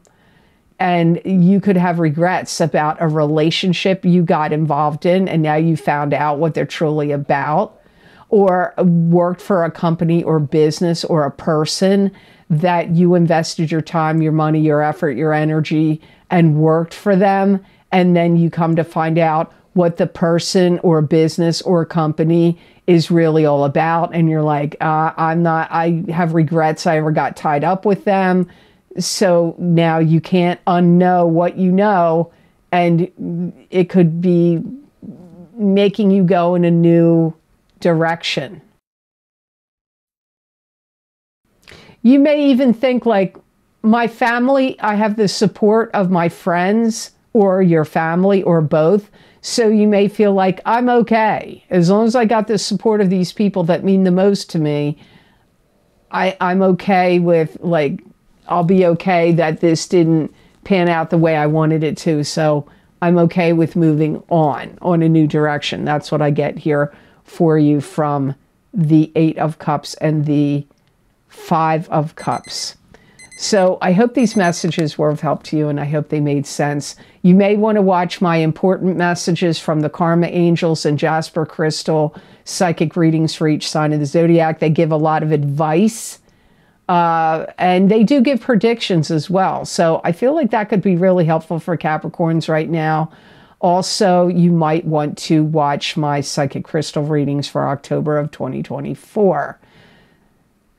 And you could have regrets about a relationship you got involved in, and now you found out what they're truly about, or worked for a company or business or a person that you invested your time, your money, your effort, your energy, and worked for them. And then you come to find out what the person or business or company is really all about. And you're like, uh, I'm not, I have regrets I ever got tied up with them. So now you can't unknow what you know. And it could be making you go in a new direction. You may even think, like, my family, I have the support of my friends or your family or both. So you may feel like, I'm okay. As long as I got the support of these people that mean the most to me, I, I'm okay with, like, I'll be okay that this didn't pan out the way I wanted it to. So I'm okay with moving on, on a new direction. That's what I get here for you from the Eight of Cups and the Five of Cups. So I hope these messages were of help to you and I hope they made sense. You may want to watch my important messages from the Karma Angels and Jasper Crystal psychic readings for each sign of the zodiac. They give a lot of advice uh, and they do give predictions as well. So I feel like that could be really helpful for Capricorns right now. Also, you might want to watch my psychic crystal readings for October of 2024.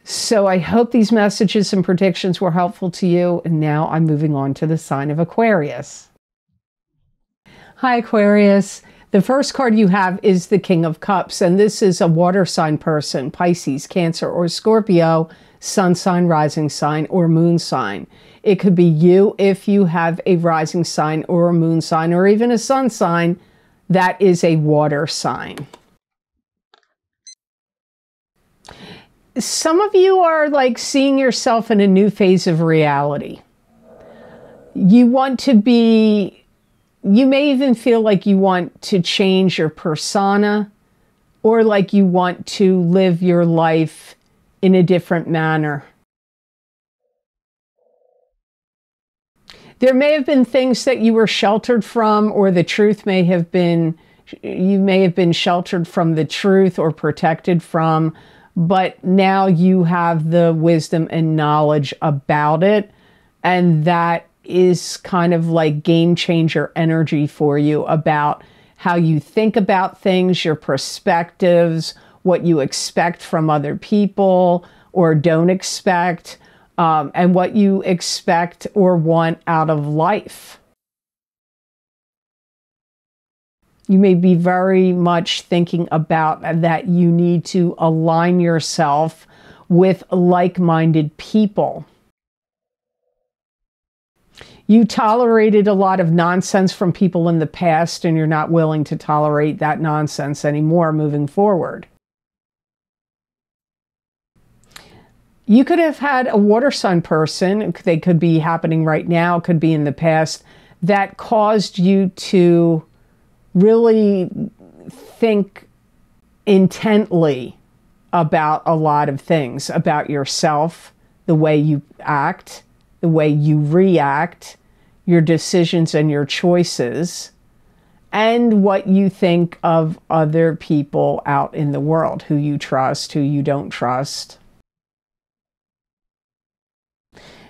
So I hope these messages and predictions were helpful to you. And now I'm moving on to the sign of Aquarius. Hi, Aquarius. The first card you have is the King of Cups, and this is a water sign person Pisces, Cancer, or Scorpio, sun sign, rising sign, or moon sign. It could be you if you have a rising sign, or a moon sign, or even a sun sign that is a water sign. Some of you are like seeing yourself in a new phase of reality. You want to be, you may even feel like you want to change your persona or like you want to live your life in a different manner. There may have been things that you were sheltered from, or the truth may have been, you may have been sheltered from the truth or protected from but now you have the wisdom and knowledge about it. And that is kind of like game changer energy for you about how you think about things, your perspectives, what you expect from other people or don't expect, um, and what you expect or want out of life. you may be very much thinking about that you need to align yourself with like minded people. You tolerated a lot of nonsense from people in the past, and you're not willing to tolerate that nonsense anymore moving forward. You could have had a water sign person, they could be happening right now, could be in the past, that caused you to really think intently about a lot of things about yourself, the way you act, the way you react, your decisions and your choices, and what you think of other people out in the world who you trust, who you don't trust.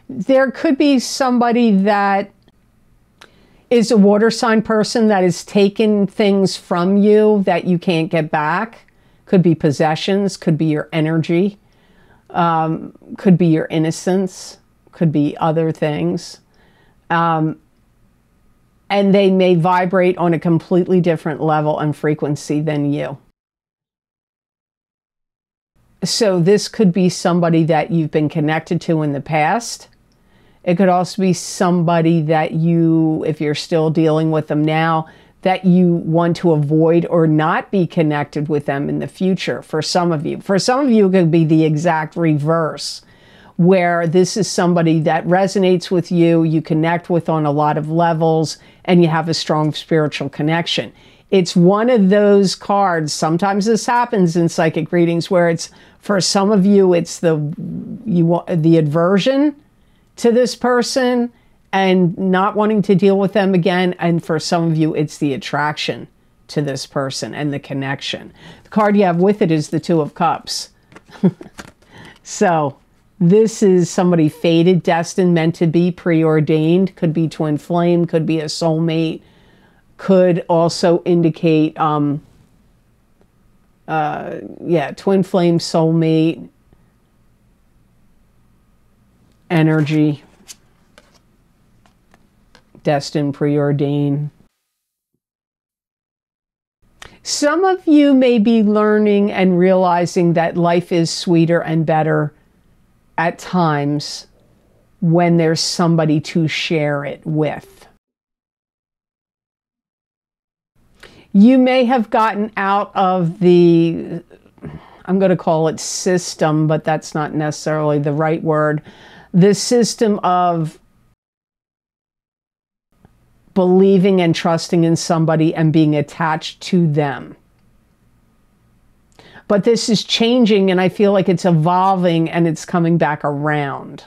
There could be somebody that is a water sign person that has taken things from you that you can't get back. Could be possessions, could be your energy, um, could be your innocence, could be other things. Um, and they may vibrate on a completely different level and frequency than you. So, this could be somebody that you've been connected to in the past it could also be somebody that you, if you're still dealing with them now, that you want to avoid or not be connected with them in the future for some of you. For some of you, it could be the exact reverse, where this is somebody that resonates with you, you connect with on a lot of levels, and you have a strong spiritual connection. It's one of those cards. Sometimes this happens in psychic readings where it's for some of you, it's the you want the aversion to this person and not wanting to deal with them again. And for some of you, it's the attraction to this person and the connection. The card you have with it is the Two of Cups. [LAUGHS] so this is somebody fated, destined, meant to be, preordained. Could be twin flame, could be a soulmate, could also indicate, um, uh, yeah, twin flame, soulmate, energy, destined, preordained. Some of you may be learning and realizing that life is sweeter and better at times when there's somebody to share it with. You may have gotten out of the, I'm going to call it system, but that's not necessarily the right word, this system of believing and trusting in somebody and being attached to them. But this is changing, and I feel like it's evolving and it's coming back around.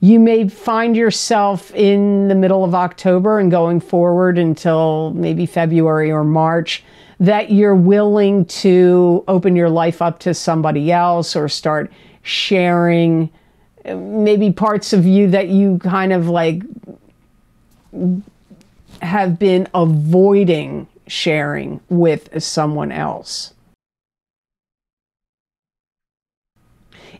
You may find yourself in the middle of October and going forward until maybe February or March that you're willing to open your life up to somebody else or start sharing maybe parts of you that you kind of like have been avoiding sharing with someone else.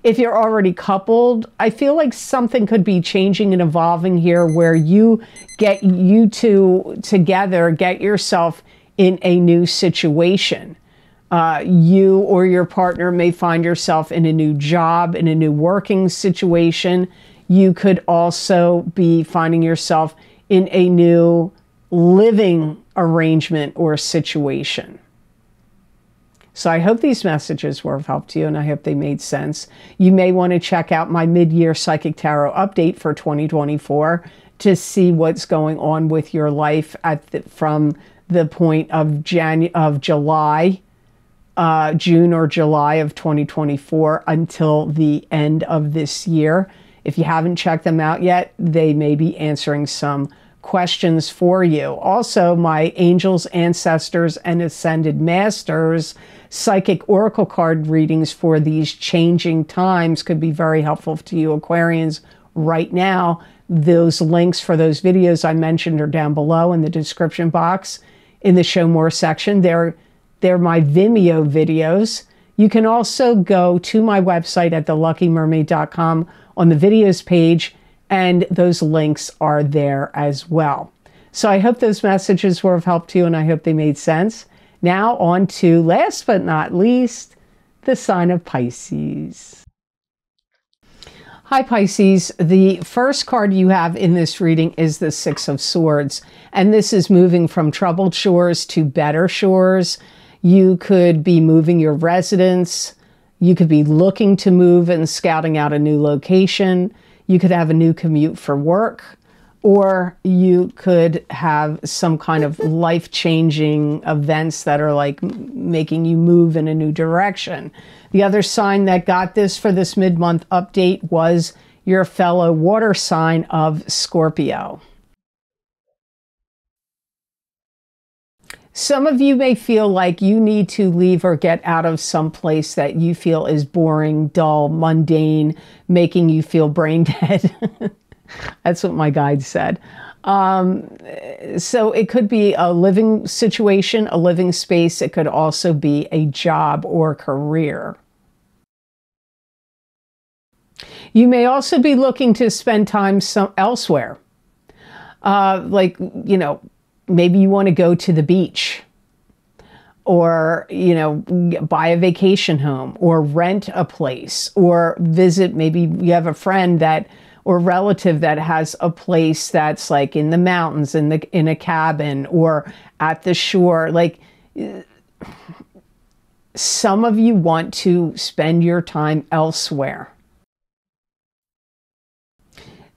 If you're already coupled, I feel like something could be changing and evolving here where you get you two together, get yourself in a new situation uh, you or your partner may find yourself in a new job, in a new working situation. You could also be finding yourself in a new living arrangement or situation. So I hope these messages were of help to you and I hope they made sense. You may want to check out my mid year psychic tarot update for 2024 to see what's going on with your life at the, from the point of Janu- of July uh, June or July of 2024 until the end of this year. If you haven't checked them out yet, they may be answering some questions for you. Also, my angels, ancestors, and ascended masters psychic oracle card readings for these changing times could be very helpful to you, Aquarians, right now. Those links for those videos I mentioned are down below in the description box in the show more section. They're they're my Vimeo videos. You can also go to my website at theluckymermaid.com on the videos page, and those links are there as well. So I hope those messages were of help to you, and I hope they made sense. Now, on to last but not least, the sign of Pisces. Hi, Pisces. The first card you have in this reading is the Six of Swords, and this is moving from troubled shores to better shores, you could be moving your residence. You could be looking to move and scouting out a new location. You could have a new commute for work, or you could have some kind of life changing events that are like making you move in a new direction. The other sign that got this for this mid month update was your fellow water sign of Scorpio. Some of you may feel like you need to leave or get out of some place that you feel is boring, dull, mundane, making you feel brain dead. [LAUGHS] That's what my guide said. Um, so it could be a living situation, a living space. It could also be a job or career. You may also be looking to spend time some, elsewhere. Uh, like, you know, maybe you want to go to the beach or you know buy a vacation home or rent a place or visit maybe you have a friend that or relative that has a place that's like in the mountains in the in a cabin or at the shore like some of you want to spend your time elsewhere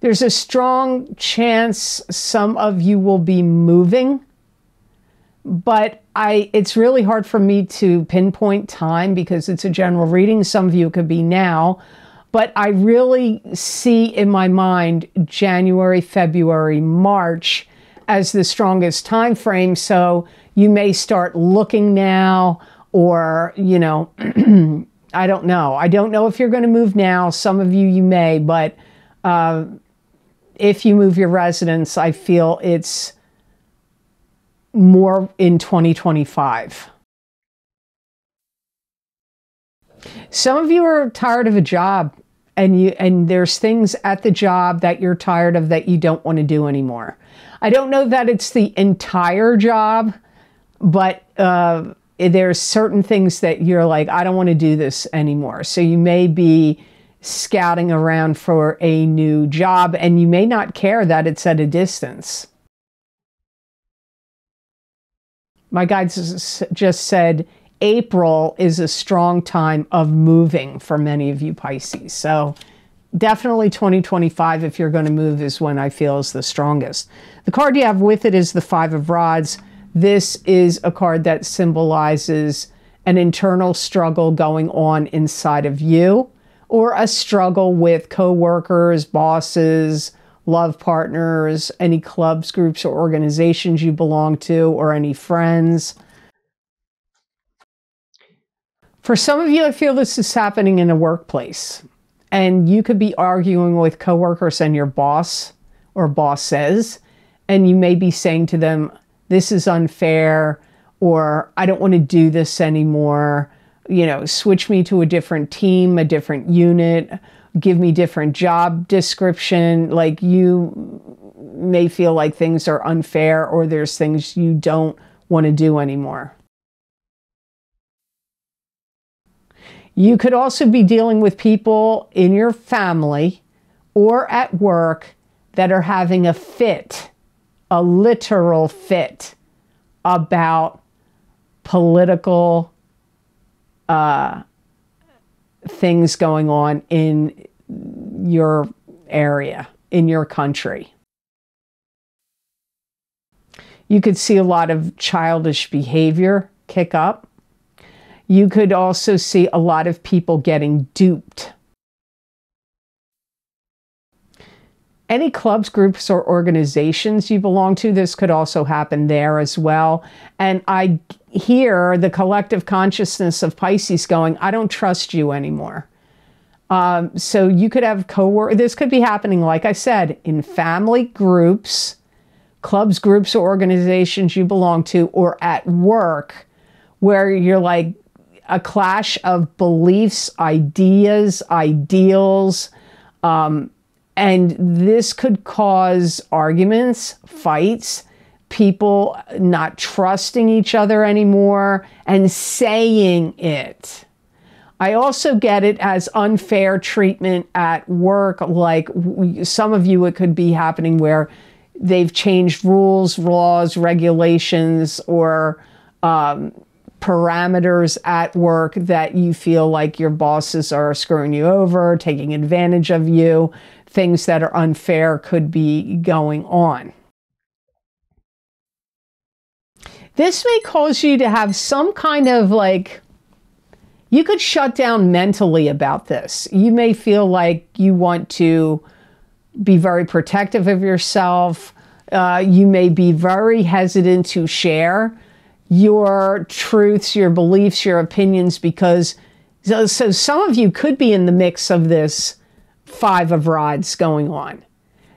there's a strong chance some of you will be moving, but I it's really hard for me to pinpoint time because it's a general reading. Some of you could be now, but I really see in my mind January, February, March as the strongest time frame, so you may start looking now or, you know, [CLEARS THROAT] I don't know. I don't know if you're going to move now. Some of you, you may, but uh, if you move your residence, I feel it's more in 2025. Some of you are tired of a job and you and there's things at the job that you're tired of that you don't want to do anymore. I don't know that it's the entire job, but uh, are certain things that you're like, I don't want to do this anymore. So you may be scouting around for a new job, and you may not care that it's at a distance. My guides just said April is a strong time of moving for many of you Pisces. So definitely 2025, if you're going to move, is when I feel is the strongest. The card you have with it is the Five of Rods. This is a card that symbolizes an internal struggle going on inside of you or a struggle with coworkers, bosses, love partners, any clubs, groups, or organizations you belong to, or any friends. For some of you, I feel this is happening in a workplace, and you could be arguing with coworkers and your boss or boss says, and you may be saying to them, This is unfair, or I don't want to do this anymore, you know, switch me to a different team, a different unit, give me different job description. Like you may feel like things are unfair or there's things you don't want to do anymore. You could also be dealing with people in your family or at work that are having a fit, a literal fit about political uh, things going on in your area, in your country. You could see a lot of childish behavior kick up. You could also see a lot of people getting duped Any clubs, groups, or organizations you belong to, this could also happen there as well. And I hear the collective consciousness of Pisces going, I don't trust you anymore. Um, so you could have co this could be happening, like I said, in family groups, clubs, groups, or organizations you belong to, or at work, where you're like a clash of beliefs, ideas, ideals, um, and this could cause arguments, fights, people not trusting each other anymore and saying it. I also get it as unfair treatment at work. Like some of you, it could be happening where they've changed rules, laws, regulations, or um, parameters at work that you feel like your bosses are screwing you over, taking advantage of you things that are unfair could be going on. This may cause you to have some kind of like, you could shut down mentally about this. You may feel like you want to be very protective of yourself. Uh, you may be very hesitant to share your truths, your beliefs, your opinions, because so, so some of you could be in the mix of this five of rods going on.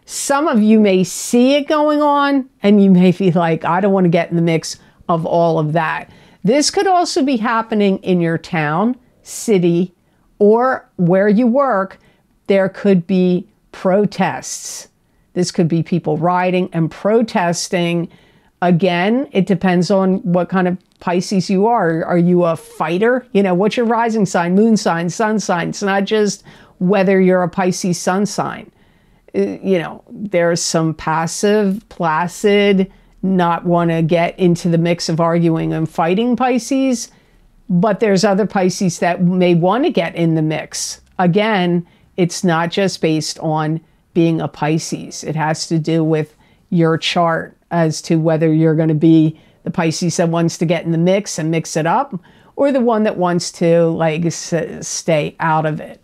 Some of you may see it going on and you may be like, I don't want to get in the mix of all of that. This could also be happening in your town, city, or where you work. There could be protests. This could be people rioting and protesting. Again, it depends on what kind of Pisces you are. Are you a fighter? You know, what's your rising sign, moon sign, sun sign? It's not just, whether you're a Pisces sun sign. Uh, you know, there's some passive, placid, not want to get into the mix of arguing and fighting Pisces, but there's other Pisces that may want to get in the mix. Again, it's not just based on being a Pisces, it has to do with your chart as to whether you're going to be the Pisces that wants to get in the mix and mix it up or the one that wants to like stay out of it.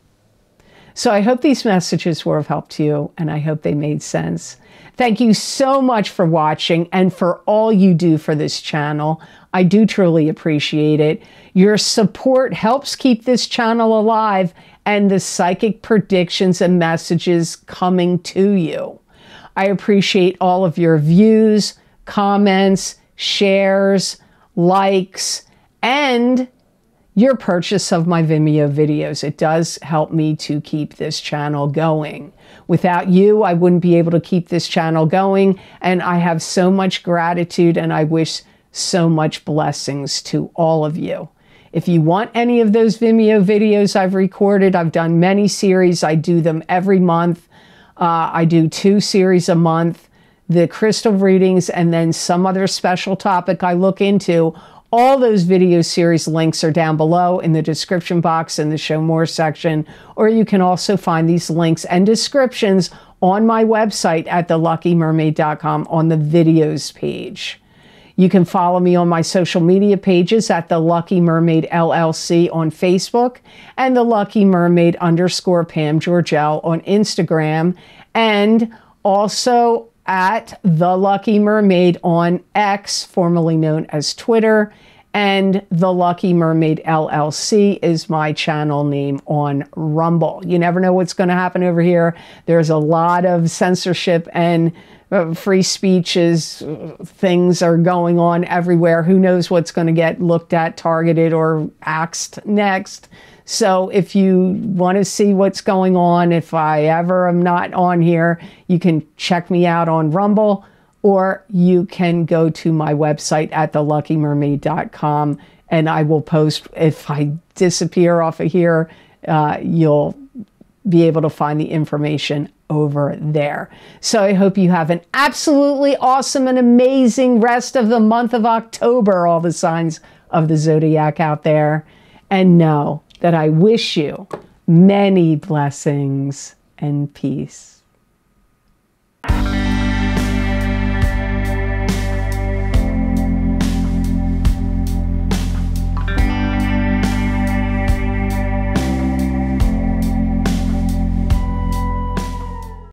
So I hope these messages were of help to you and I hope they made sense. Thank you so much for watching and for all you do for this channel. I do truly appreciate it. Your support helps keep this channel alive and the psychic predictions and messages coming to you. I appreciate all of your views, comments, shares, likes, and your purchase of my Vimeo videos. It does help me to keep this channel going. Without you, I wouldn't be able to keep this channel going, and I have so much gratitude and I wish so much blessings to all of you. If you want any of those Vimeo videos I've recorded, I've done many series. I do them every month. Uh, I do two series a month, the crystal readings, and then some other special topic I look into all those video series links are down below in the description box in the show more section, or you can also find these links and descriptions on my website at theluckymermaid.com on the videos page. You can follow me on my social media pages at The Lucky Mermaid LLC on Facebook and The Lucky Mermaid underscore Pam Georgell on Instagram. And also at The Lucky Mermaid on X, formerly known as Twitter, and The Lucky Mermaid LLC is my channel name on Rumble. You never know what's going to happen over here. There's a lot of censorship and uh, free speeches, uh, things are going on everywhere. Who knows what's going to get looked at, targeted, or axed next? So if you want to see what's going on, if I ever am not on here, you can check me out on Rumble or you can go to my website at theluckymermaid.com and I will post. If I disappear off of here, uh, you'll be able to find the information over there. So I hope you have an absolutely awesome and amazing rest of the month of October, all the signs of the zodiac out there. And no, that I wish you many blessings and peace.